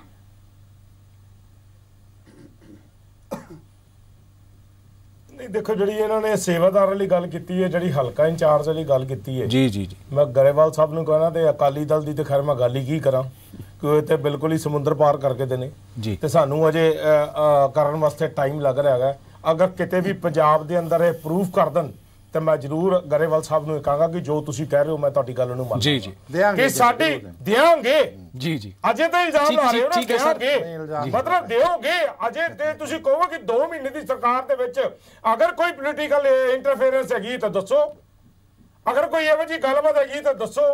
ਦੇਖੋ ਜਿਹੜੀ ਇਹਨਾਂ ਨੇ ਸੇਵਾਦਾਰ ਵਾਲੀ ਗੱਲ ਕੀਤੀ ਹੈ ਜਿਹੜੀ ਹਲਕਾ ਇੰਚਾਰਜ ਵਾਲੀ ਗੱਲ ਕੀਤੀ ਹੈ ਜੀ ਜੀ ਜੀ ਮੈਂ ਗਰੇਵਾਲ ਸਾਹਿਬ ਨੂੰ ਕਹਣਾ ਤੇ ਅਕਾਲੀ ਦਲ ਦੀ ਤੇ ਖੈਰ ਮੈਂ ਗੱਲ ਹੀ ਕੀ ਕਰਾਂ ਕਿਉਂਕਿ ਤੇ ਬਿਲਕੁਲ ਹੀ ਸਮੁੰਦਰ ਪਾਰ ਕਰਕੇ ਦੇ ਨੇ ਤੇ ਸਾਨੂੰ ਅਜੇ ਕਰਨ ਵਾਸਤੇ ਟਾਈਮ ਲੱਗ ਰਿਹਾ ਹੈਗਾ ਅਗਰ ਕਿਤੇ ਵੀ ਪੰਜਾਬ ਦੇ ਅੰਦਰ ਇਹ ਪ੍ਰੂਫ ਕਰ ਦਨ ਤੇ ਮੈਂ ਜ਼ਰੂਰ ਗਰੇਵਾਲ ਸਾਹਿਬ ਨੂੰ ਕਹਾਂਗਾ ਕਿ ਜੋ ਤੁਸੀਂ ਕਹਿ ਰਹੇ ਹੋ ਮੈਂ ਤੁਹਾਡੀ ਗੱਲ ਨੂੰ ਮੰਨਦਾ ਜੀ ਜੀ ਕਿ ਸਾਡੇ ਦੇਵਾਂਗੇ ਜੀ ਜੀ ਅਜੇ ਤਾਂ ਇਲਜ਼ਾਮ ਲਾ ਰਹੇ ਹੋ ਨਾ ਦੇਓਗੇ ਮਤਲਬ ਦੇਓਗੇ ਅਜੇ ਤੇ ਤੁਸੀਂ ਕਹੋਗੇ ਕਿ 2 ਮਹੀਨੇ ਦੀ ਸਰਕਾਰ ਦੇ ਵਿੱਚ ਅਗਰ ਕੋਈ ਪੋਲੀਟੀਕਲ ਇੰਟਰਫੇਰੈਂਸ ਹੈਗੀ ਤਾਂ ਦੱਸੋ ਅਗਰ ਕੋਈ ਇਹੋ ਜੀ ਗੱਲਬਾਤ ਹੈਗੀ ਤਾਂ ਦੱਸੋ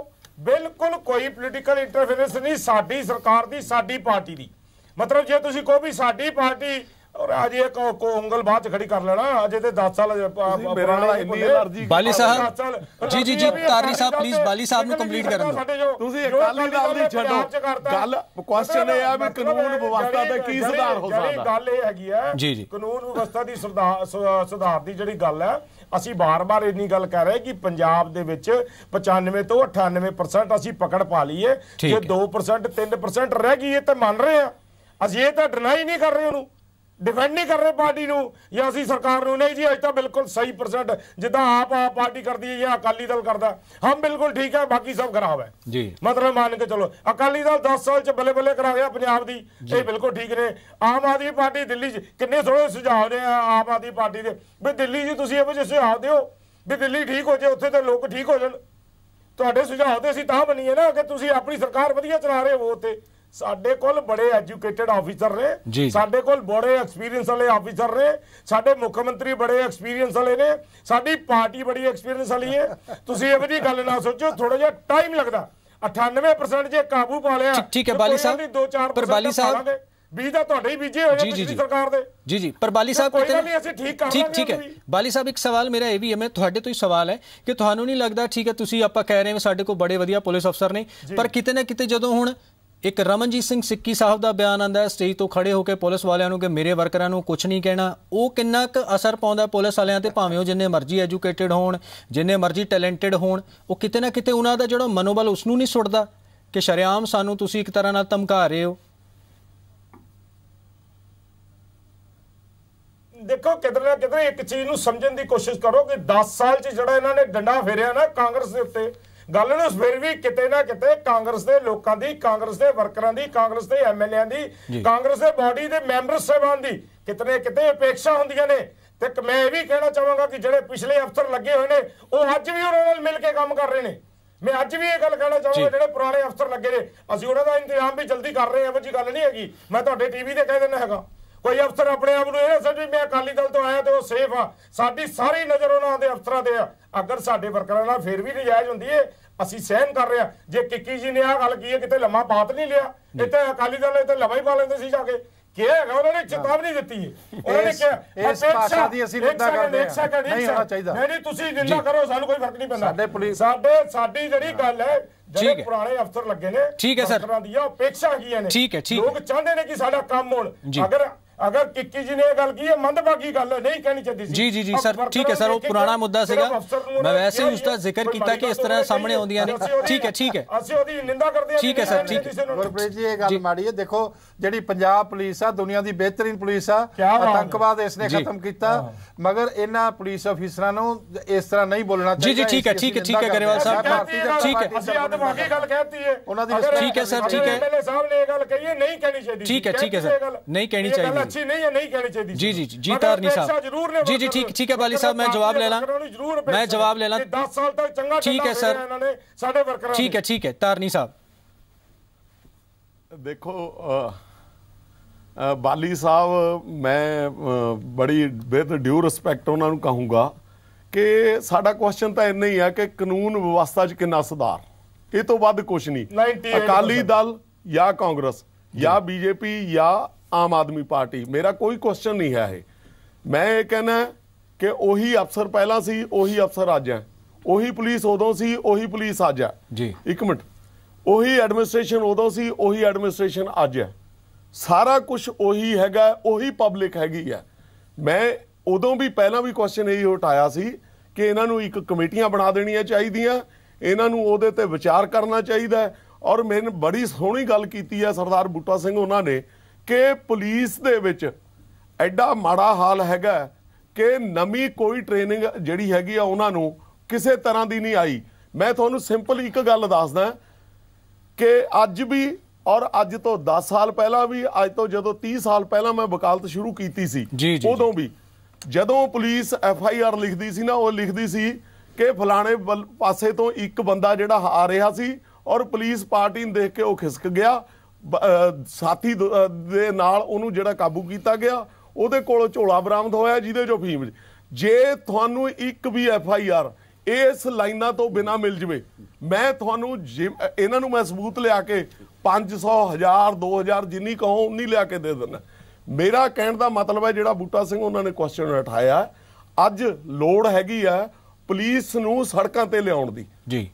ਬਿਲਕੁਲ ਕੋਈ ਪੋਲੀਟੀਕਲ ਇੰਟਰਫੇਰੈਂਸ ਨਹੀਂ ਸਾਡੀ ਸਰਕਾਰ ਦੀ ਸਾਡੀ ਪਾਰਟੀ ਦੀ ਮਤਲਬ ਜੇ ਤੁਸੀਂ ਕਹੋ ਵੀ ਸਾਡੀ ਪਾਰਟੀ ਔਰ ਅਜੇ ਕੋ ਕੋ ਉਂਗਲ ਬਾਅਦ ਚ ਖੜੀ ਕਰ ਲੈਣਾ ਅਜੇ ਤੇ 10 ਸਾਲ ਨਾਲ ਇੰਨੀ એનર્ਜੀ ਬਾਲੀ ਸਾਹਿਬ ਜੀ ਜੀ ਜੀ ਤਾਰੀ ਸਾਹਿਬ ਪਲੀਜ਼ ਬਾਲੀ ਸਾਹਿਬ ਨੂੰ ਕੰਪਲੀਟ ਕਰਨ ਦਿਓ ਤੁਸੀਂ ਅਕਾਲੀ ਦਲ ਦੀ ਛੱਡੋ ਗੱਲ ਕੁਐਸਚਨ ਇਹ ਆ ਵੀ ਕਾਨੂੰਨ ਵਿਵਸਥਾ ਦਾ ਕੀ ਸੁਧਾਰ ਹੋ ਸਕਦਾ ਗੱਲ ਇਹ ਹੈਗੀ ਹੈ ਕਾਨੂੰਨ ਵਿਵਸਥਾ ਦੀ ਸੁਧਾਰ ਦੀ ਜਿਹੜੀ ਗੱਲ ਹੈ ਅਸੀਂ ਬਾਰ-ਬਾਰ ਇੰਨੀ ਗੱਲ ਕਰ ਰਹੇ ਕਿ ਪੰਜਾਬ ਦੇ ਵਿੱਚ 95 ਤੋਂ 98% ਅਸੀਂ ਪਕੜ ਪਾ ਲਈਏ ਜੇ 2% 3% ਰਹਿ ਗਈ ਇਹ ਤਾਂ ਮੰਨ ਰਹੇ ਆ ਅਸੀਂ ਇਹ ਤਾਂ ਡਿਨਾਈ ਨਹੀਂ ਕਰ ਰਹੇ ਉਹਨੂੰ ਡਿਫੈਂਡ ਨਹੀਂ ਕਰ ਰਹੇ ਪਾਰਟੀ ਨੂੰ ਜਾਂ ਅਸੀਂ ਸਰਕਾਰ ਨੂੰ ਨਹੀਂ ਜੀ ਅੱਜ ਤਾਂ ਬਿਲਕੁਲ ਸਹੀ ਪ੍ਰਸੈਂਟ ਜਿੱਦਾਂ ਆਪ ਆ ਪਾਰਟੀ ਕਰਦੀ ਹੈ ਜਾਂ ਅਕਾਲੀ ਦਲ ਕਰਦਾ ਹਮ ਬਿਲਕੁਲ ਠੀਕ ਹੈ ਬਾਕੀ ਸਭ ਖਰਾਬ ਹੈ ਜੀ ਮਤਲਬ ਮੰਨ ਕੇ ਚਲੋ ਅਕਾਲੀ ਦਲ 10 ਸਾਲ ਚ ਬੱਲੇ ਬੱਲੇ ਕਰਾ ਗਿਆ ਪੰਜਾਬ ਦੀ ਇਹ ਬਿਲਕੁਲ ਠੀਕ ਨੇ ਆਮ ਆਦਮੀ ਪਾਰਟੀ ਦਿੱਲੀ ਚ ਕਿੰਨੇ ਸੋਹਣੇ ਸੁਝਾਅ ਦੇ ਆਮ ਆਦਮੀ ਪਾਰਟੀ ਦੇ ਵੀ ਦਿੱਲੀ ਜੀ ਤੁਸੀਂ ਇਹੋ ਜਿਹੇ ਸੁਝਾਅ ਦਿਓ ਵੀ ਦਿੱਲੀ ਠੀਕ ਹੋ ਜੇ ਉੱਥੇ ਤਾਂ ਲੋਕ ਠੀਕ ਹੋ ਜਾਣ ਤੁਹਾਡੇ ਸੁਝਾਅ ਤੇ ਅਸੀਂ ਤਾਂ ਬਣੀਏ ਨਾ ਕਿ ਤੁਸੀਂ ਆਪਣੀ ਸਰਕਾਰ ਵਧੀਆ ਚਲਾ ਰਹੇ ਹੋ ਉੱਥੇ ਸਾਡੇ ਕੋਲ ਬੜੇ ਐਜੂਕੇਟਿਡ ਆਫੀਸਰ ਨੇ ਸਾਡੇ ਕੋਲ ਬੜੇ ਐਕਸਪੀਰੀਅੰਸ ਵਾਲੇ ਆਫੀਸਰ ਨੇ ਸਾਡੇ ਮੁੱਖ ਮੰਤਰੀ ਬੜੇ ਐਕਸਪੀਰੀਅੰਸ ਵਾਲੇ ਨੇ ਸਾਡੀ ਪਾਰਟੀ ਬੜੀ ਐਕਸਪੀਰੀਅੰਸ ਵਾਲੀ ਹੈ ਤੁਸੀਂ ਇਹ ਵੀ ਗੱਲ ਨਾ ਸੋਚੋ ਥੋੜਾ ਜਿਹਾ ਟਾਈਮ ਲੱਗਦਾ 98% ਜੇ ਕਾਬੂ ਪਾ ਲਿਆ ਠੀਕ ਹੈ ਬਾਲੀ ਸਾਹਿਬ ਪਰ ਬਾਲੀ ਸਾਹਿਬ ਵੀ ਤਾਂ ਤੁਹਾਡੇ ਹੀ ਬੀਜੇ ਹੋਏ ਜੀ ਸਰਕਾਰ ਦੇ ਜੀ ਜੀ ਪਰ ਬਾਲੀ ਸਾਹਿਬ ਕੋਈ ਨਹੀਂ ਅਸੀਂ ਠੀਕ ਕਰ ਠੀਕ ਠੀਕ ਹੈ ਬਾਲੀ ਸਾਹਿਬ ਇੱਕ ਸਵਾਲ ਮੇਰਾ ਇਹ ਵੀ ਹੈ ਮੈਂ ਤੁਹਾਡੇ ਤੋਂ ਹੀ ਸਵਾਲ ਹੈ ਕਿ ਤੁਹਾਨੂੰ ਨਹੀਂ ਲੱਗਦਾ ਠੀਕ ਹੈ ਤੁਸੀਂ ਆਪਾਂ ਕਹਿ ਰਹੇ ਹੋ ਸਾਡੇ ਕੋਲ ਬੜੇ ਵਧੀਆ ਪੁਲਿਸ ਅਫਸਰ ਨੇ ਪਰ ਕਿਤੇ ਨਾ ਕਿਤੇ ਜਦੋਂ ਹੁਣ ਇੱਕ ਰਮਨਜੀਤ ਸਿੰਘ ਸਿੱਕੀ ਸਾਹਿਬ ਦਾ ਬਿਆਨ ਆਂਦਾ ਹੈ ਸਟੇਜ ਤੋਂ ਖੜੇ ਹੋ ਕੇ ਪੁਲਿਸ ਵਾਲਿਆਂ ਨੂੰ ਕਿ ਮੇਰੇ ਵਰਕਰਾਂ ਨੂੰ ਕੁਝ ਨਹੀਂ ਕਹਿਣਾ ਉਹ ਕਿੰਨਾ ਕੁ ਅਸਰ ਪਾਉਂਦਾ ਪੁਲਿਸ ਵਾਲਿਆਂ ਤੇ ਭਾਵੇਂ ਉਹ ਜਿੰਨੇ ਮਰਜ਼ੀ ਐਜੂਕੇਟਿਡ ਹੋਣ ਜਿੰਨੇ ਮਰਜ਼ੀ ਟੈਲੈਂਟਡ ਹੋਣ ਉਹ ਕਿਤੇ ਨਾ ਕਿਤੇ ਉਹਨਾਂ ਦਾ ਜਿਹੜਾ ਮਨੋਬਲ ਉਸ ਨੂੰ ਨਹੀਂ ਸੁੱਟਦਾ ਕਿ ਸ਼ਰਿਆਮ ਸਾਨੂੰ ਤੁਸੀਂ ਇੱਕ ਤਰ੍ਹਾਂ ਨਾਲ ਧਮਕਾ ਰਹੇ ਹੋ ਦੇਖੋ ਕਿਦਰ ਨਾ ਕਿਦਰ ਇੱਕ ਚੀਜ਼ ਨੂੰ ਸਮਝਣ ਦੀ ਕੋਸ਼ਿਸ਼ ਕਰੋ ਕਿ 10 ਸਾਲ 'ਚ ਜਿਹੜਾ ਇਹਨਾਂ ਨੇ ਡੰਡਾ ਫੇਰਿਆ ਨਾ ਕਾਂਗਰਸ ਦੇ ਉੱਤੇ ਗੱਲ ਨੂੰ ਫਿਰ ਵੀ ਕਿਤੇ ਨਾ ਕਿਤੇ ਕਾਂਗਰਸ ਦੇ ਲੋਕਾਂ ਦੀ ਕਾਂਗਰਸ ਦੇ ਵਰਕਰਾਂ ਦੀ ਕਾਂਗਰਸ ਦੇ ਐਮਐਲਏਆਂ ਦੀ ਕਾਂਗਰਸ ਦੇ ਬਾਡੀ ਦੇ ਮੈਂਬਰ ਸਹਿਬਾਨ ਦੀ ਕਿਤਨੇ ਕਿਤੇ ਅਪੇਕਸ਼ਾ ਹੁੰਦੀਆਂ ਨੇ ਤੇ ਮੈਂ ਇਹ ਵੀ ਕਹਿਣਾ ਚਾਹਾਂਗਾ ਕਿ ਜਿਹੜੇ ਪਿਛਲੇ ਅਫਸਰ ਲੱਗੇ ਹੋਏ ਨੇ ਉਹ ਅੱਜ ਵੀ ਉਹਨਾਂ ਨਾਲ ਮਿਲ ਕੇ ਕੰਮ ਕਰ ਰਹੇ ਨੇ ਮੈਂ ਅੱਜ ਵੀ ਇਹ ਗੱਲ ਕਹਿਣਾ ਚਾਹਾਂਗਾ ਜਿਹੜੇ ਪੁਰਾਣੇ ਅਫਸਰ ਲੱਗੇ ਨੇ ਅਸੀਂ ਉਹਨਾਂ ਦਾ ਇੰਤਜ਼ਾਮ ਵੀ ਜਲਦੀ ਕਰ ਰਹੇ ਹਾਂ ਉਹ ਜੀ ਗੱਲ ਨਹੀਂ ਹੈਗੀ ਮੈਂ ਤੁਹਾਡੇ ਟੀਵੀ ਤੇ ਕਹਿ ਦਿੰਦਾ ਹੈਗਾ ਕੋਈ ਅਫਸਰ ਆਪਣੇ ਆਪ ਨੂੰ ਇਹ ਜੀ ਮੈਂ ਅਕਾਲੀ ਦਲ ਤੋਂ ਆਇਆ ਤੇ ਉਹ ਸੇਫ ਆ ਸਾਡੀ ਸਾਰੀ ਨਜ਼ਰ ਉਹਨਾਂ ਦੇ ਅਫਸਰਾਂ ਤੇ ਆ ਅਗਰ ਸਾਡੇ ਵਰਕਰਾਂ ਨਾਲ ਫੇਰ ਵੀ ਨਜਾਇਜ਼ ਹੁੰਦੀ ਏ ਅਸੀਂ ਸਹਿਨ ਕਰ ਰਿਹਾ ਜੇ ਕਿੱਕੀ ਜੀ ਨੇ ਆ ਗੱਲ ਕੀ ਹੈ ਕਿਤੇ ਲੰਮਾ ਪਾਤ ਨਹੀਂ ਲਿਆ ਇੱਥੇ ਅਕਾਲੀ ਦਲ ਇੱਥੇ ਲੰਮਾ ਹੀ ਪਾ ਲੈਂਦੇ ਸੀ ਜਾ ਕੇ ਕੀ ਹੈਗਾ ਉਹਨਾਂ ਨੇ ਚੇਤਾਵਨੀ ਦਿੱਤੀ ਹੈ ਉਹਨਾਂ ਨੇ ਕਿਹਾ ਇਸ ਭਾਸ਼ਾ ਦੀ ਅਸੀਂ ਨਿੰਦਾ ਕਰਦੇ ਹਾਂ ਨਹੀਂ ਹੋਣਾ ਚਾਹੀਦਾ ਨਹੀਂ ਤੁਸੀਂ ਨਿੰਦਾ ਕਰੋ ਸਾਨੂੰ ਕੋਈ ਫਰਕ ਨਹੀਂ ਪੈਂਦਾ ਸਾਡੇ ਪੁਲਿਸ ਸਾਡੇ ਸਾਡੀ ਜਿਹੜੀ ਗੱਲ ਹੈ ਜਿਹੜੇ ਪੁਰਾਣੇ ਅਫਸਰ ਲੱਗੇ ਨੇ ਠੀਕ ਹੈ ਸਰ ਅਫਸਰਾਂ ਦੀਆਂ ਅਪੇक्षा ਕੀ ਨੇ ਠੀਕ ਹੈ ਠੀਕ ਲੋਕ ਚਾਹੁੰਦੇ ਨੇ ਕਿ ਸਾਡਾ ਕੰਮ ਹੋਣ ਅਗਰ ਅਗਰ ਕਿੱਕੀ ਜੀ ਨੇ ਇਹ ਗੱਲ ਕੀ ਹੈ ਮੰਦਭਾਗੀ ਗੱਲ ਹੈ ਨਹੀਂ ਕਹਿਣੀ ਚਾਹੀਦੀ ਸੀ ਜੀ ਜੀ ਜੀ ਸਰ ਠੀਕ ਹੈ ਸਰ ਉਹ ਪੁਰਾਣਾ ਮੁੱਦਾ ਸੀਗਾ ਮੈਂ ਵੈਸੇ ਹੀ ਉਸ ਦਾ ਜ਼ਿਕਰ ਕੀਤਾ ਕਿ ਇਸ ਤਰ੍ਹਾਂ ਸਾਹਮਣੇ ਆਉਂਦੀਆਂ ਨੇ ਠੀਕ ਹੈ ਠੀਕ ਹੈ ਅਸੀਂ ਉਹਦੀ ਨਿੰਦਾ ਕਰਦੇ ਹਾਂ ਠੀਕ ਹੈ ਸਰ ਠੀਕ ਹੈ ਗੁਰਪ੍ਰੀਤ ਜੀ ਇਹ ਗੱਲ ਮਾੜੀ ਹੈ ਦੇਖੋ ਜਿਹੜੀ ਪੰਜਾਬ ਪੁਲਿਸ ਆ ਦੁਨੀਆ ਦੀ ਬਿਹਤਰੀਨ ਪੁਲਿਸ ਆ ਆਤੰਕਵਾਦ ਇਸ ਨੇ ਖਤਮ ਕੀਤਾ ਮਗਰ ਇਹਨਾਂ ਪੁਲਿਸ ਅਫੀਸਰਾਂ ਨੂੰ ਇਸ ਤਰ੍ਹਾਂ ਨਹੀਂ ਬੋਲਣਾ ਚਾਹੀਦਾ ਜੀ ਜੀ ਠੀਕ ਹੈ ਠੀਕ ਹੈ ਠੀਕ ਹੈ ਗਰੇਵਾਲ ਸਾਹਿਬ ਠੀਕ ਹੈ ਅਸੀਂ ਆਤਮਵਾਗੀ ਗੱਲ ਕਹਿਤੀ ਹੈ ਉਹਨਾਂ ਦੀ ਠੀਕ ਹੈ ਸਰ ਠੀਕ ਹੈ ਮੇਰੇ ਸਾਹਮਣੇ ਇਹ ਗੱਲ ਕਹੀਏ ਨਹੀਂ ਕਹਿਣੀ ਚਾਹੀਦੀ ਠੀਕ ਹੈ ਠੀਕ ਹੈ ਸਰ ਨਹੀਂ ਕਹਿਣੀ ਚਾਹੀਦੀ ਅੱਛੀ ਨਹੀਂ ਹੈ ਨਹੀਂ ਕਹਿਣੀ ਚਾਹੀਦੀ ਜੀ ਜੀ ਜੀ ਤਾਰਨੀ ਸਾਹਿਬ ਜੀ ਜੀ ਠੀਕ ਠੀਕ ਹੈ ਬਾਲੀ ਸਾਹਿਬ ਮੈਂ ਜਵਾਬ ਲੈ ਲਾਂ ਮੈਂ ਜਵਾਬ ਲੈ ਲਾਂ 10 ਸਾਲ ਤੱਕ ਚੰਗਾ ਠੀਕ ਹੈ ਸਰ ਸਾਡੇ ਵਰਕਰਾਂ ਠੀਕ ਹੈ ਠੀਕ ਹੈ ਤਾਰਨੀ ਸਾਹਿਬ ਦੇਖੋ ਬਾਲੀ ਸਾਹਿਬ ਮੈਂ ਬੜੀ ਵਿਦ ਡਿਊ ਰਿਸਪੈਕਟ ਉਹਨਾਂ ਨੂੰ ਕਹੂੰਗਾ ਕਿ ਸਾਡਾ ਕੁਐਸਚਨ ਤਾਂ ਇੰਨਾ ਹੀ ਆ ਕਿ ਕਾਨੂੰਨ ਵਿਵਸਥਾ 'ਚ ਕਿੰਨਾ ਸੁਧਾਰ ਇਹ ਤੋਂ ਵੱਧ ਕੁਝ ਨਹੀਂ ਅਕਾਲੀ ਦਲ ਜਾਂ ਕਾਂਗਰਸ ਜਾਂ ਬੀਜੇਪੀ ਜਾਂ ਆਮ ਆਦਮੀ ਪਾਰਟੀ ਮੇਰਾ ਕੋਈ ਕੁਐਸਚਨ ਨਹੀਂ ਹੈ ਇਹ ਮੈਂ ਇਹ ਕਹਿੰਦਾ ਕਿ ਉਹੀ ਅਫਸਰ ਪਹਿਲਾਂ ਸੀ ਉਹੀ ਅਫਸਰ ਅੱਜ ਹੈ ਉਹੀ ਪੁਲਿਸ ਉਦੋਂ ਸੀ ਉਹੀ ਪੁਲਿਸ ਅੱਜ ਹੈ ਜੀ ਇੱਕ ਮਿੰਟ ਉਹੀ ਐਡਮਿਨਿਸਟ੍ਰੇਸ਼ਨ ਉਦੋਂ ਸੀ ਉਹੀ ਐਡਮਿਨਿਸਟ੍ਰੇਸ਼ਨ ਅੱਜ ਹੈ ਸਾਰਾ ਕੁਝ ਉਹੀ ਹੈਗਾ ਉਹੀ ਪਬਲਿਕ ਹੈਗੀ ਹੈ ਮੈਂ ਉਦੋਂ ਵੀ ਪਹਿਲਾਂ ਵੀ ਕੁਐਸਚਨ ਇਹੀ ਉਠਾਇਆ ਸੀ ਕਿ ਇਹਨਾਂ ਨੂੰ ਇੱਕ ਕਮੇਟੀਆਂ ਬਣਾ ਦੇਣੀਆਂ ਚਾਹੀਦੀਆਂ ਇਹਨਾਂ ਨੂੰ ਉਹਦੇ ਤੇ ਵਿਚਾਰ ਕਰਨਾ ਚਾਹੀਦਾ ਔਰ ਮੈਂ ਬੜੀ ਸੋਹਣੀ ਗੱਲ ਕੀਤੀ ਹੈ ਸਰਦਾਰ ਬੂਟਾ ਸਿੰਘ ਉਹਨਾਂ ਨੇ ਕਿ ਪੁਲਿਸ ਦੇ ਵਿੱਚ ਐਡਾ ਮਾੜਾ ਹਾਲ ਹੈਗਾ ਕਿ ਨਵੀਂ ਕੋਈ ਟ੍ਰੇਨਿੰਗ ਜਿਹੜੀ ਹੈਗੀ ਆ ਉਹਨਾਂ ਨੂੰ ਕਿਸੇ ਤਰ੍ਹਾਂ ਦੀ ਨਹੀਂ ਆਈ ਮੈਂ ਤੁਹਾਨੂੰ ਸਿੰਪਲ ਇੱਕ ਗੱਲ ਦੱਸਦਾ ਕਿ ਅੱਜ ਵੀ ਔਰ ਅੱਜ ਤੋਂ 10 ਸਾਲ ਪਹਿਲਾਂ ਵੀ ਅੱਜ ਤੋਂ ਜਦੋਂ 30 ਸਾਲ ਪਹਿਲਾਂ ਮੈਂ ਵਕਾਲਤ ਸ਼ੁਰੂ ਕੀਤੀ ਸੀ ਉਦੋਂ ਵੀ ਜਦੋਂ ਪੁਲਿਸ ਐਫ ਆਈ ਆਰ ਲਿਖਦੀ ਸੀ ਨਾ ਉਹ ਲਿਖਦੀ ਸੀ ਕਿ ਫਲਾਣੇ ਪਾਸੇ ਤੋਂ ਇੱਕ ਬੰਦਾ ਜਿਹੜਾ ਆ ਰਿਹਾ ਸੀ ਔਰ ਪੁਲਿਸ ਪਾਰਟੀ ਨੂੰ ਦੇਖ ਕੇ ਉਹ ਖਿਸਕ ਗਿਆ ਸਾਥੀ ਦੇ ਨਾਲ ਉਹਨੂੰ ਜਿਹੜਾ ਕਾਬੂ ਕੀਤਾ ਗਿਆ ਉਹਦੇ ਕੋਲੋਂ ਝੋਲਾ ਬਰਾਮਦ ਹੋਇਆ ਜਿਹਦੇ ਚੋਂ ਫੀਮ ਜੇ ਤੁਹਾਨੂੰ ਇੱਕ ਵੀ ਐਫ ਆਈ ਆਰ ਇਸ ਲਾਈਨਾਂ ਤੋਂ ਬਿਨਾ ਮਿਲ ਜਵੇ ਮੈਂ ਤੁਹਾਨੂੰ ਇਹਨਾਂ ਨੂੰ ਮੈਂ ਸਬੂਤ ਲਿਆ ਕੇ 500 1000 2000 ਜਿੰਨੀ ਕਹੋ ਉਨੀ ਲਿਆ ਕੇ ਦੇ ਦਿੰਦਾ ਮੇਰਾ ਕਹਿਣ ਦਾ ਮਤਲਬ ਹੈ ਜਿਹੜਾ ਬੂਟਾ ਸਿੰਘ ਉਹਨਾਂ ਨੇ ਕੁਐਸਚਨ ਉਠਾਇਆ ਅੱਜ ਲੋੜ ਹੈਗੀ ਆ ਪੁਲਿਸ ਨੂੰ ਸੜਕਾਂ ਤੇ ਲਿਆਉਣ ਦੀ ਜੀ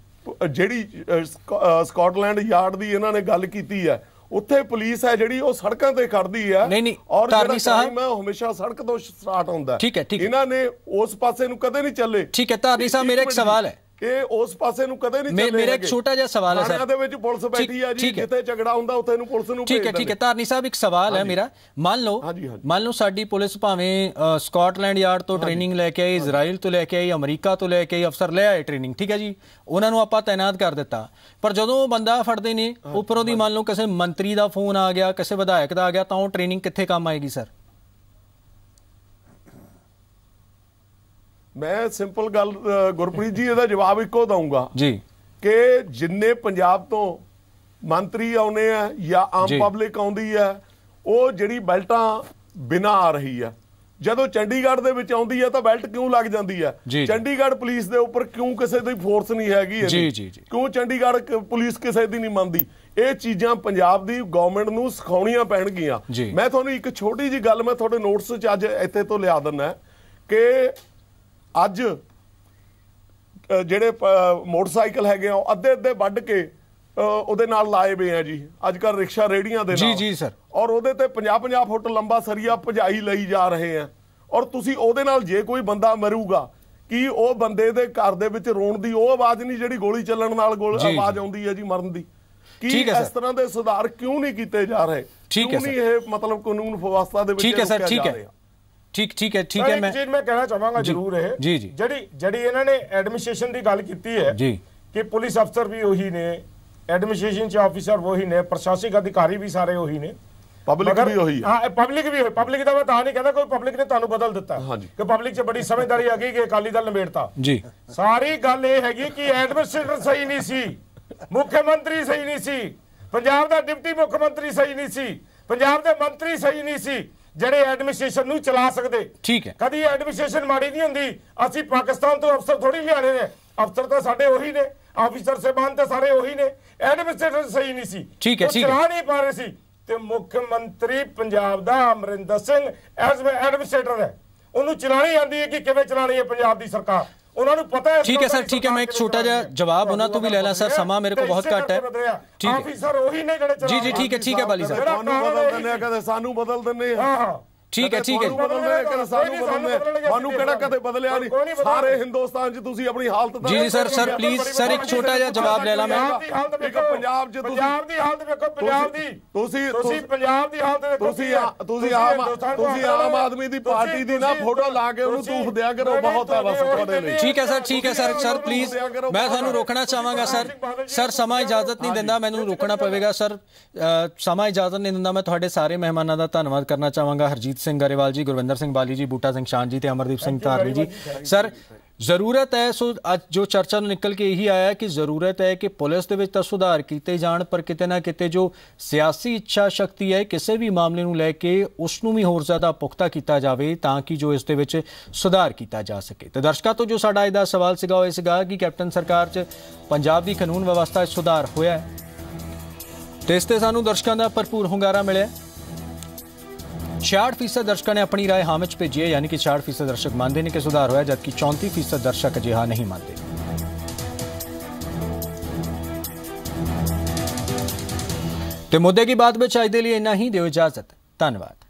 ਜਿਹੜੀ ਸਕਾਟਲੈਂਡ ਯਾਰਡ ਦੀ ਇਹਨਾਂ ਨੇ ਗੱਲ ਕੀਤੀ ਹੈ ਉੱਥੇ ਪੁਲਿਸ ਹੈ ਜਿਹੜੀ ਉਹ ਸੜਕਾਂ ਤੇ ਖੜਦੀ ਆ ਨਹੀਂ ਨਹੀਂ ਔਰ ਜਿਹੜਾ ਸਾਹਿਬ ਮੈਂ ਹਮੇਸ਼ਾ ਸੜਕ ਤੋਂ ਸਟਾਰਟ ਹੁੰਦਾ ਠੀਕ ਹੈ ਠੀਕ ਇਹਨਾਂ ਨੇ ਉਸ ਪਾਸੇ ਨੂੰ ਕਦੇ ਨਹੀਂ ਚੱਲੇ ਠੀਕ ਹੈ ਧਾਰਨੀ ਸਾਹਿਬ ਮੇਰਾ ਇੱਕ ਸਵਾਲ ਹੈ ਇਹ ਉਸ ਪਾਸੇ ਨੂੰ ਕਦੇ ਨਹੀਂ ਚੱਲੇ ਮੇਰਾ ਇੱਕ ਛੋਟਾ ਜਿਹਾ ਸਵਾਲ ਹੈ ਸਰ ਥਾਣਾ ਦੇ ਵਿੱਚ ਪੁਲਿਸ ਬੈਠੀ ਆ ਜੀ ਜਿੱਥੇ ਝਗੜਾ ਹੁੰਦਾ ਉੱਥੇ ਨੂੰ ਪੁਲਿਸ ਨੂੰ ਠੀਕ ਹੈ ਠੀਕ ਹੈ ਧਾਰਨੀ ਸਾਹਿਬ ਇੱਕ ਸਵਾਲ ਹੈ ਮੇਰਾ ਮੰਨ ਲਓ ਮੰਨ ਲਓ ਸਾਡੀ ਪੁਲਿਸ ਭਾਵੇਂ ਸਕਾਟਲੈਂਡ ਯਾਰਡ ਤੋਂ ਟ੍ਰੇਨਿੰਗ ਲੈ ਕੇ ਆਈ ਇਜ਼ਰਾਈਲ ਤੋਂ ਲੈ ਕੇ ਆਈ ਅਮਰੀਕਾ ਤੋਂ ਲੈ ਕੇ ਆਈ ਅਫਸਰ ਲੈ ਆਏ ਟ੍ਰੇਨਿੰਗ ਠੀਕ ਹੈ ਜੀ ਉਹਨਾਂ ਨੂੰ ਆਪਾਂ ਤਾਇਨਾਤ ਕਰ ਦਿੱਤਾ ਪਰ ਜਦੋਂ ਉਹ ਬੰਦਾ ਫੜਦੇ ਨੇ ਉੱਪਰੋਂ ਦੀ ਮੰਨ ਲਓ ਕਿਸੇ ਮੰਤਰੀ ਦਾ ਫੋਨ ਆ ਗਿਆ ਕਿਸੇ ਵਿਧਾਇਕ ਦਾ ਆ ਗਿਆ ਤਾਂ ਉਹ ਟ੍ਰੇਨਿੰਗ ਕਿੱਥੇ ਕੰਮ ਆਏਗੀ ਸਰ ਮੈਂ ਸਿੰਪਲ ਗੱਲ ਗੁਰਪ੍ਰੀਤ ਜੀ ਇਹਦਾ ਜਵਾਬ ਇੱਕੋ ਦਊਂਗਾ ਜੀ ਕਿ ਜਿੰਨੇ ਪੰਜਾਬ ਤੋਂ ਮੰਤਰੀ ਆਉਨੇ ਆ ਜਾਂ ਆਮ ਪਬਲਿਕ ਆਉਂਦੀ ਆ ਉਹ ਜਿਹੜੀ ਬੈਲਟਾਂ ਬਿਨਾ ਆ ਰਹੀ ਆ ਜਦੋਂ ਚੰਡੀਗੜ੍ਹ ਦੇ ਵਿੱਚ ਆਉਂਦੀ ਆ ਤਾਂ ਬੈਲਟ ਕਿਉਂ ਲੱਗ ਜਾਂਦੀ ਆ ਚੰਡੀਗੜ੍ਹ ਪੁਲਿਸ ਦੇ ਉੱਪਰ ਕਿਉਂ ਕਿਸੇ ਦੀ ਫੋਰਸ ਨਹੀਂ ਹੈਗੀ ਕਿਉਂ ਚੰਡੀਗੜ੍ਹ ਪੁਲਿਸ ਕਿਸੇ ਦੀ ਨਹੀਂ ਮੰਨਦੀ ਇਹ ਚੀਜ਼ਾਂ ਪੰਜਾਬ ਦੀ ਗਵਰਨਮੈਂਟ ਨੂੰ ਸਿਖਾਉਣੀਆਂ ਪੈਣਗੀਆਂ ਮੈਂ ਤੁਹਾਨੂੰ ਇੱਕ ਛੋਟੀ ਜੀ ਗੱਲ ਮੈਂ ਤੁਹਾਡੇ ਨੋਟਸ 'ਚ ਅੱਜ ਇੱਥੇ ਤੋਂ ਲਿਆ ਦਿੰਦਾ ਕਿ ਅੱਜ ਜਿਹੜੇ ਮੋਟਰਸਾਈਕਲ ਹੈਗੇ ਆ ਅੱਧੇ ਅੱਧੇ ਵੱਢ ਕੇ ਉਹਦੇ ਨਾਲ ਲਾਏ ਵੇ ਆ ਜੀ ਅੱਜ ਕੱਲ ਰਿਕਸ਼ਾ ਰੇੜੀਆਂ ਦੇ ਨਾਲ ਜੀ ਜੀ ਸਰ ਔਰ ਉਹਦੇ ਤੇ 50 50 ਫੁੱਟ ਲੰਬਾ ਸਰੀਆ ਭਜਾਈ ਲਈ ਜਾ ਰਹੇ ਆ ਔਰ ਤੁਸੀਂ ਉਹਦੇ ਨਾਲ ਜੇ ਕੋਈ ਬੰਦਾ ਮਰੂਗਾ ਕੀ ਉਹ ਬੰਦੇ ਦੇ ਘਰ ਦੇ ਵਿੱਚ ਰੋਣ ਦੀ ਉਹ ਆਵਾਜ਼ ਨਹੀਂ ਜਿਹੜੀ ਗੋਲੀ ਚੱਲਣ ਨਾਲ ਗੋਲ ਆਵਾਜ਼ ਆਉਂਦੀ ਹੈ ਜੀ ਮਰਨ ਦੀ ਕੀ ਇਸ ਤਰ੍ਹਾਂ ਦੇ ਸੁਧਾਰ ਕਿਉਂ ਨਹੀਂ ਕੀਤੇ ਜਾ ਰਹੇ ਕਿਉਂ ਨਹੀਂ ਇਹ ਮਤਲਬ ਕਾਨੂੰਨ ਫਵਾਸਤਾ ਦੇ ਵਿੱਚ ਠੀਕ ਹੈ ਸਰ ਠੀਕ ਹੈ ਠੀਕ ਠੀਕ ਹੈ ਠੀਕ ਹੈ ਮੈਂ ਇੱਕ ਚੀਜ਼ ਮੈਂ ਕਹਿਣਾ ਚਾਹਾਂਗਾ ਜ਼ਰੂਰ ਇਹ ਜਿਹੜੀ ਜਿਹੜੀ ਇਹਨਾਂ ਨੇ ਐਡਮਿਨਿਸਟ੍ਰੇਸ਼ਨ ਦੀ ਗੱਲ ਕੀਤੀ ਹੈ ਜੀ ਕਿ ਪੁਲਿਸ ਅਫਸਰ ਵੀ ਉਹੀ ਨੇ ਐਡਮਿਨਿਸਟ੍ਰੇਸ਼ਨ ਚ ਆਫੀਸਰ ਉਹੀ ਨੇ ਪ੍ਰਸ਼ਾਸਨਿਕ ਅਧਿਕਾਰੀ ਵੀ ਸਾਰੇ ਉਹੀ ਨੇ ਪਬਲਿਕ ਵੀ ਉਹੀ ਹੈ ਹਾਂ ਪਬਲਿਕ ਵੀ ਹੋਈ ਪਬਲਿਕ ਦਾ ਮੈਂ ਤਾਂ ਨਹੀਂ ਕਹਿੰਦਾ ਕੋਈ ਪਬਲਿਕ ਨੇ ਤੁਹਾਨੂੰ ਬਦਲ ਦਿੱਤਾ ਕਿ ਪਬਲਿਕ 'ਚ ਬੜੀ ਸਮਝਦਾਰੀ ਆ ਗਈ ਕਿ ਅਕਾਲੀ ਦਲ ਨਿਬੇੜਤਾ ਜੀ ਸਾਰੀ ਗੱਲ ਇਹ ਹੈਗੀ ਕਿ ਐਡਮਿਨਿਸਟ੍ਰੇਟਰ ਸਹੀ ਨਹੀਂ ਸੀ ਮੁੱਖ ਮੰਤਰੀ ਸਹੀ ਨਹੀਂ ਸੀ ਪੰਜਾਬ ਦਾ ਡਿਪਟੀ ਮੁੱਖ ਮੰਤਰੀ ਸਹੀ ਨਹੀਂ ਸੀ ਪੰਜਾਬ ਦੇ ਮੰਤਰੀ ਸਹੀ ਨਹੀਂ ਸੀ ਜਿਹੜੇ ਐਡਮਿਨਿਸਟ੍ਰੇਸ਼ਨ ਨੂੰ ਚਲਾ ਸਕਦੇ ਠੀਕ ਹੈ ਕਦੀ ਐਡਮਿਨਿਸਟ੍ਰੇਸ਼ਨ ਮਾੜੀ ਨਹੀਂ ਹੁੰਦੀ ਅਸੀਂ ਪਾਕਿਸਤਾਨ ਤੋਂ ਅਫਸਰ ਥੋੜੀ ਲਿਆਣੇ ਨੇ ਅਫਸਰ ਤਾਂ ਸਾਡੇ ਉਹੀ ਨੇ ਆਫੀਸਰ ਸਹਿਬਾਨ ਤਾਂ ਸਾਰੇ ਉਹੀ ਨੇ ਐਡਮਿਨਿਸਟ੍ਰੇਸ਼ਨ ਸਹੀ ਨਹੀਂ ਸੀ ਠੀਕ ਹੈ ਠੀਕ ਚਲਾ ਨਹੀਂ ਪਾ ਰਹੇ ਸੀ ਤੇ ਮੁੱਖ ਮੰਤਰੀ ਪੰਜਾਬ ਦਾ ਅਮਰਿੰਦਰ ਸਿੰਘ ਐਸ ਐਡਮਿਨਿਸਟ੍ਰੇਟਰ ਹੈ ਉਹਨੂੰ ਚਲਾਣੀ ਜਾਂਦੀ ਹੈ ਕਿ ਕਿਵੇਂ ਚਲਾਣੀ ਹੈ ਪੰਜਾਬ ਦੀ ਸਰਕਾਰ ਉਹਨਾਂ ਨੂੰ ਪਤਾ ਹੈ ਠੀਕ ਹੈ ਸਰ ਠੀਕ ਹੈ ਮੈਂ ਇੱਕ ਛੋਟਾ ਜਿਹਾ ਜਵਾਬ ਉਹਨਾਂ ਤੋਂ ਵੀ ਲੈ ਲਾਂ ਸਰ ਸਮਾਂ ਮੇਰੇ ਕੋਲ ਬਹੁਤ ਘੱਟ ਹੈ ਠੀਕ ਹੈ ਆਫੀਸਰ ਉਹੀ ਨੇ ਜਿਹੜੇ ਜੀ ਜੀ ਠੀਕ ਹੈ ਠੀਕ ਹੈ ਬਾਲੀ ਸਰ ਸਾਨੂੰ ਬਦਲ ਦਿੰਦੇ ਆ ਕਦੇ ਸਾਨੂੰ ਬਦਲ ਦਿੰਦੇ ਆ ਹਾਂ ਠੀਕ ਹੈ ਠੀਕ ਹੈ ਮਾਨੂੰ ਕਿਹੜਾ ਕਦੇ ਬਦਲਿਆ ਨਹੀਂ ਸਾਰੇ ਹਿੰਦੁਸਤਾਨ 'ਚ ਤੁਸੀਂ ਆਪਣੀ ਹਾਲਤ ਦਾ ਜੀ ਸਰ ਸਰ ਪਲੀਜ਼ ਸਰ ਇੱਕ ਛੋਟਾ ਜਿਹਾ ਜਵਾਬ ਲੈ ਲਾ ਮੈਂ ਇੱਕ ਪੰਜਾਬ 'ਚ ਤੁਸੀਂ ਪੰਜਾਬ ਦੀ ਹਾਲਤ ਵੇਖੋ ਪੰਜਾਬ ਦੀ ਤੁਸੀਂ ਤੁਸੀਂ ਪੰਜਾਬ ਦੀ ਹਾਲਤ ਵੇਖੋ ਤੁਸੀਂ ਤੁਸੀਂ ਆਮ ਤੁਸੀਂ ਆਮ ਆਦਮੀ ਦੀ ਪਾਰਟੀ ਦੀ ਨਾ ਫੋਟੋ ਲਾ ਕੇ ਉਹਨੂੰ ਤੂਫ ਦਿਆ ਕਰੋ ਬਹੁਤ ਹੈ ਬਸ ਤੁਹਾਡੇ ਲਈ ਠੀਕ ਹੈ ਸਰ ਠੀਕ ਹੈ ਸਰ ਸਰ ਪਲੀਜ਼ ਮੈਂ ਤੁਹਾਨੂੰ ਰੋਕਣਾ ਚਾਹਾਂਗਾ ਸਰ ਸਰ ਸਮਾਂ ਇਜਾਜ਼ਤ ਨਹੀਂ ਦਿੰਦਾ ਮੈਨੂੰ ਰੋਕਣਾ ਪਵੇਗਾ ਸਰ ਸਮਾਂ ਇਜਾਜ਼ਤ ਨਹੀਂ ਦਿੰਦਾ ਮੈਂ ਤੁਹਾਡੇ ਸਾਰੇ ਮਹਿਮਾਨਾਂ ਦਾ ਧੰਨਵਾਦ ਕਰਨਾ ਚਾਹਾਂਗਾ ਹਰਜੀਤ ਸਿੰਘ ਗਰੇਵਾਲ ਜੀ ਗੁਰਵਿੰਦਰ ਸਿੰਘ ਬਾਲੀ ਜੀ ਬੂਟਾ ਸਿੰਘ ਸ਼ਾਨ ਜੀ ਤੇ ਅਮਰਦੀਪ ਸਿੰਘ ਧਾਰਲੀ ਜੀ ਸਰ ਜ਼ਰੂਰਤ ਹੈ ਸੋ ਅੱਜ ਜੋ ਚਰਚਾ ਨੂੰ ਨਿਕਲ ਕੇ ਇਹੀ ਆਇਆ ਕਿ ਜ਼ਰੂਰਤ ਹੈ ਕਿ ਪੁਲਿਸ ਦੇ ਵਿੱਚ ਤਾਂ ਸੁਧਾਰ ਕੀਤੇ ਜਾਣ ਪਰ ਕਿਤੇ ਨਾ ਕਿਤੇ ਜੋ ਸਿਆਸੀ ਇੱਛਾ ਸ਼ਕਤੀ ਹੈ ਕਿਸੇ ਵੀ ਮਾਮਲੇ ਨੂੰ ਲੈ ਕੇ ਉਸ ਨੂੰ ਵੀ ਹੋਰ ਜ਼ਿਆਦਾ ਪੁਖਤਾ ਕੀਤਾ ਜਾਵੇ ਤਾਂ ਕਿ ਜੋ ਇਸ ਦੇ ਵਿੱਚ ਸੁਧਾਰ ਕੀਤਾ ਜਾ ਸਕੇ ਤੇ ਦਰਸ਼ਕਾਂ ਤੋਂ ਜੋ ਸਾਡਾ ਇਹਦਾ ਸਵਾਲ ਸੀਗਾ ਉਹ ਇਹ ਸੀਗਾ ਕਿ ਕੈਪਟਨ ਸਰਕਾਰ 'ਚ ਪੰਜਾਬ ਦੀ ਕਾਨੂੰਨ ਵਿਵਸਥਾ 'ਚ ਸੁਧਾਰ ਹੋਇਆ ਹੈ ਤੇ ਇਸ ਤੇ ਸਾਨੂੰ ਦਰਸ਼ਕਾਂ ਦਾ ਭਰਪੂਰ ਹੁੰਗਾਰਾ ਮਿਲਿਆ 66% ਦਰਸ਼ਕਾਂ ਨੇ ਆਪਣੀ رائے ਹਾਂ ਵਿੱਚ ਭੇਜੀ ਹੈ ਯਾਨੀ ਕਿ 66% ਦਰਸ਼ਕ ਮੰਨਦੇ ਨੇ ਕਿ ਸੁਧਾਰ ਹੋਇਆ ਜਦਕਿ 34% ਦਰਸ਼ਕ ਅਜਿਹਾ ਨਹੀਂ ਮੰਨਦੇ ਤੇ ਮੁੱਦੇ ਦੀ ਬਾਤ ਵਿੱਚ ਅੱਜ ਦੇ ਲਈ ਇੰਨਾ ਹੀ ਦਿਓ ਇਜਾਜ਼ਤ ਧੰਨਵਾਦ